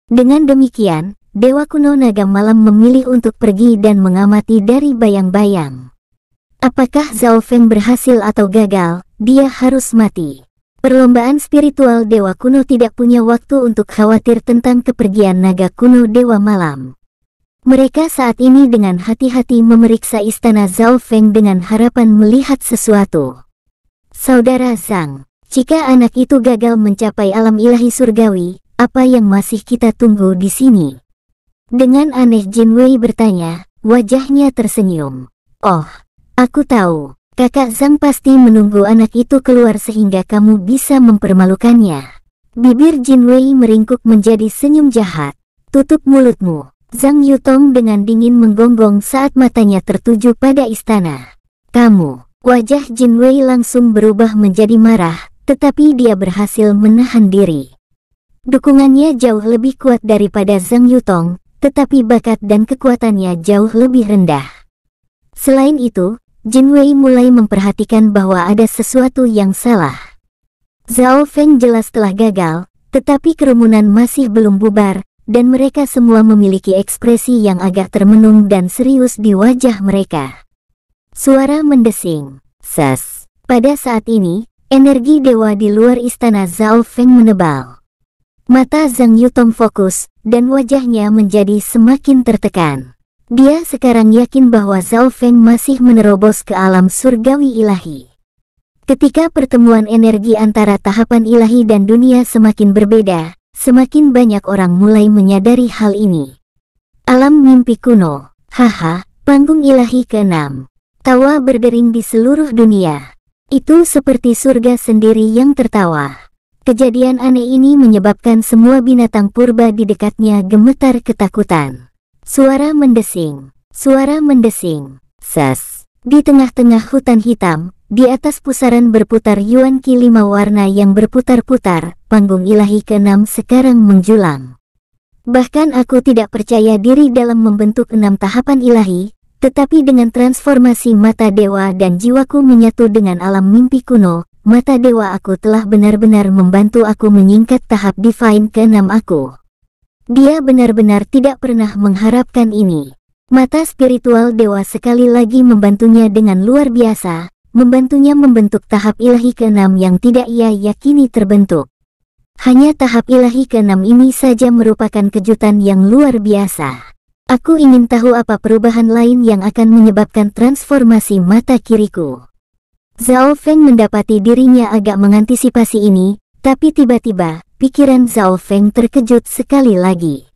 Dengan demikian, Dewa Kuno Naga Malam memilih untuk pergi dan mengamati dari bayang-bayang. Apakah Zhao Feng berhasil atau gagal, dia harus mati. Perlombaan spiritual Dewa Kuno tidak punya waktu untuk khawatir tentang kepergian naga kuno Dewa Malam. Mereka saat ini dengan hati-hati memeriksa istana Zhao Feng dengan harapan melihat sesuatu. Saudara Zhang, jika anak itu gagal mencapai alam ilahi surgawi, apa yang masih kita tunggu di sini? Dengan aneh Jin Wei bertanya, wajahnya tersenyum. Oh, aku tahu. Kakak Zhang pasti menunggu anak itu keluar sehingga kamu bisa mempermalukannya. Bibir Jin Wei meringkuk menjadi senyum jahat. Tutup mulutmu. Zhang Yutong dengan dingin menggonggong saat matanya tertuju pada istana. Kamu. Wajah Jin Wei langsung berubah menjadi marah, tetapi dia berhasil menahan diri. Dukungannya jauh lebih kuat daripada Zhang Yutong, tetapi bakat dan kekuatannya jauh lebih rendah. Selain itu, Jin Wei mulai memperhatikan bahwa ada sesuatu yang salah. Zhao Feng jelas telah gagal, tetapi kerumunan masih belum bubar, dan mereka semua memiliki ekspresi yang agak termenung dan serius di wajah mereka. Suara mendesing, Sas. Pada saat ini, energi dewa di luar istana Zhao Feng menebal. Mata Zhang Yutong fokus, dan wajahnya menjadi semakin tertekan. Dia sekarang yakin bahwa Zhao Feng masih menerobos ke alam surgawi ilahi. Ketika pertemuan energi antara tahapan ilahi dan dunia semakin berbeda, semakin banyak orang mulai menyadari hal ini. Alam mimpi kuno, haha, panggung ilahi keenam, Tawa berdering di seluruh dunia. Itu seperti surga sendiri yang tertawa. Kejadian aneh ini menyebabkan semua binatang purba di dekatnya gemetar ketakutan. Suara mendesing. Suara mendesing. sas. Di tengah-tengah hutan hitam, di atas pusaran berputar Yuan Ki lima warna yang berputar-putar, panggung ilahi keenam sekarang menjulang. Bahkan aku tidak percaya diri dalam membentuk enam tahapan ilahi, tetapi dengan transformasi mata dewa dan jiwaku menyatu dengan alam mimpi kuno, mata dewa aku telah benar-benar membantu aku menyingkat tahap divine keenam aku. Dia benar-benar tidak pernah mengharapkan ini. Mata spiritual dewa sekali lagi membantunya dengan luar biasa, membantunya membentuk tahap ilahi keenam yang tidak ia yakini terbentuk. Hanya tahap ilahi keenam ini saja merupakan kejutan yang luar biasa. Aku ingin tahu apa perubahan lain yang akan menyebabkan transformasi mata kiriku. Zhao Feng mendapati dirinya agak mengantisipasi ini, tapi tiba-tiba, pikiran Zhao Feng terkejut sekali lagi.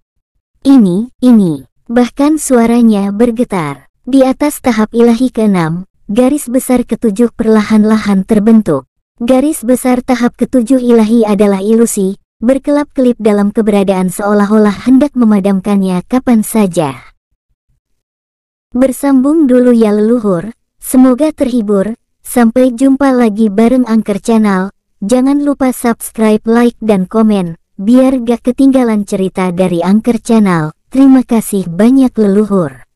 Ini, ini, bahkan suaranya bergetar. Di atas tahap ilahi keenam. garis besar ketujuh perlahan-lahan terbentuk. Garis besar tahap ketujuh ilahi adalah ilusi, berkelap-kelip dalam keberadaan seolah-olah hendak memadamkannya kapan saja. Bersambung dulu ya leluhur, semoga terhibur, sampai jumpa lagi bareng Angker Channel, Jangan lupa subscribe, like, dan komen, biar gak ketinggalan cerita dari Angker Channel. Terima kasih banyak leluhur.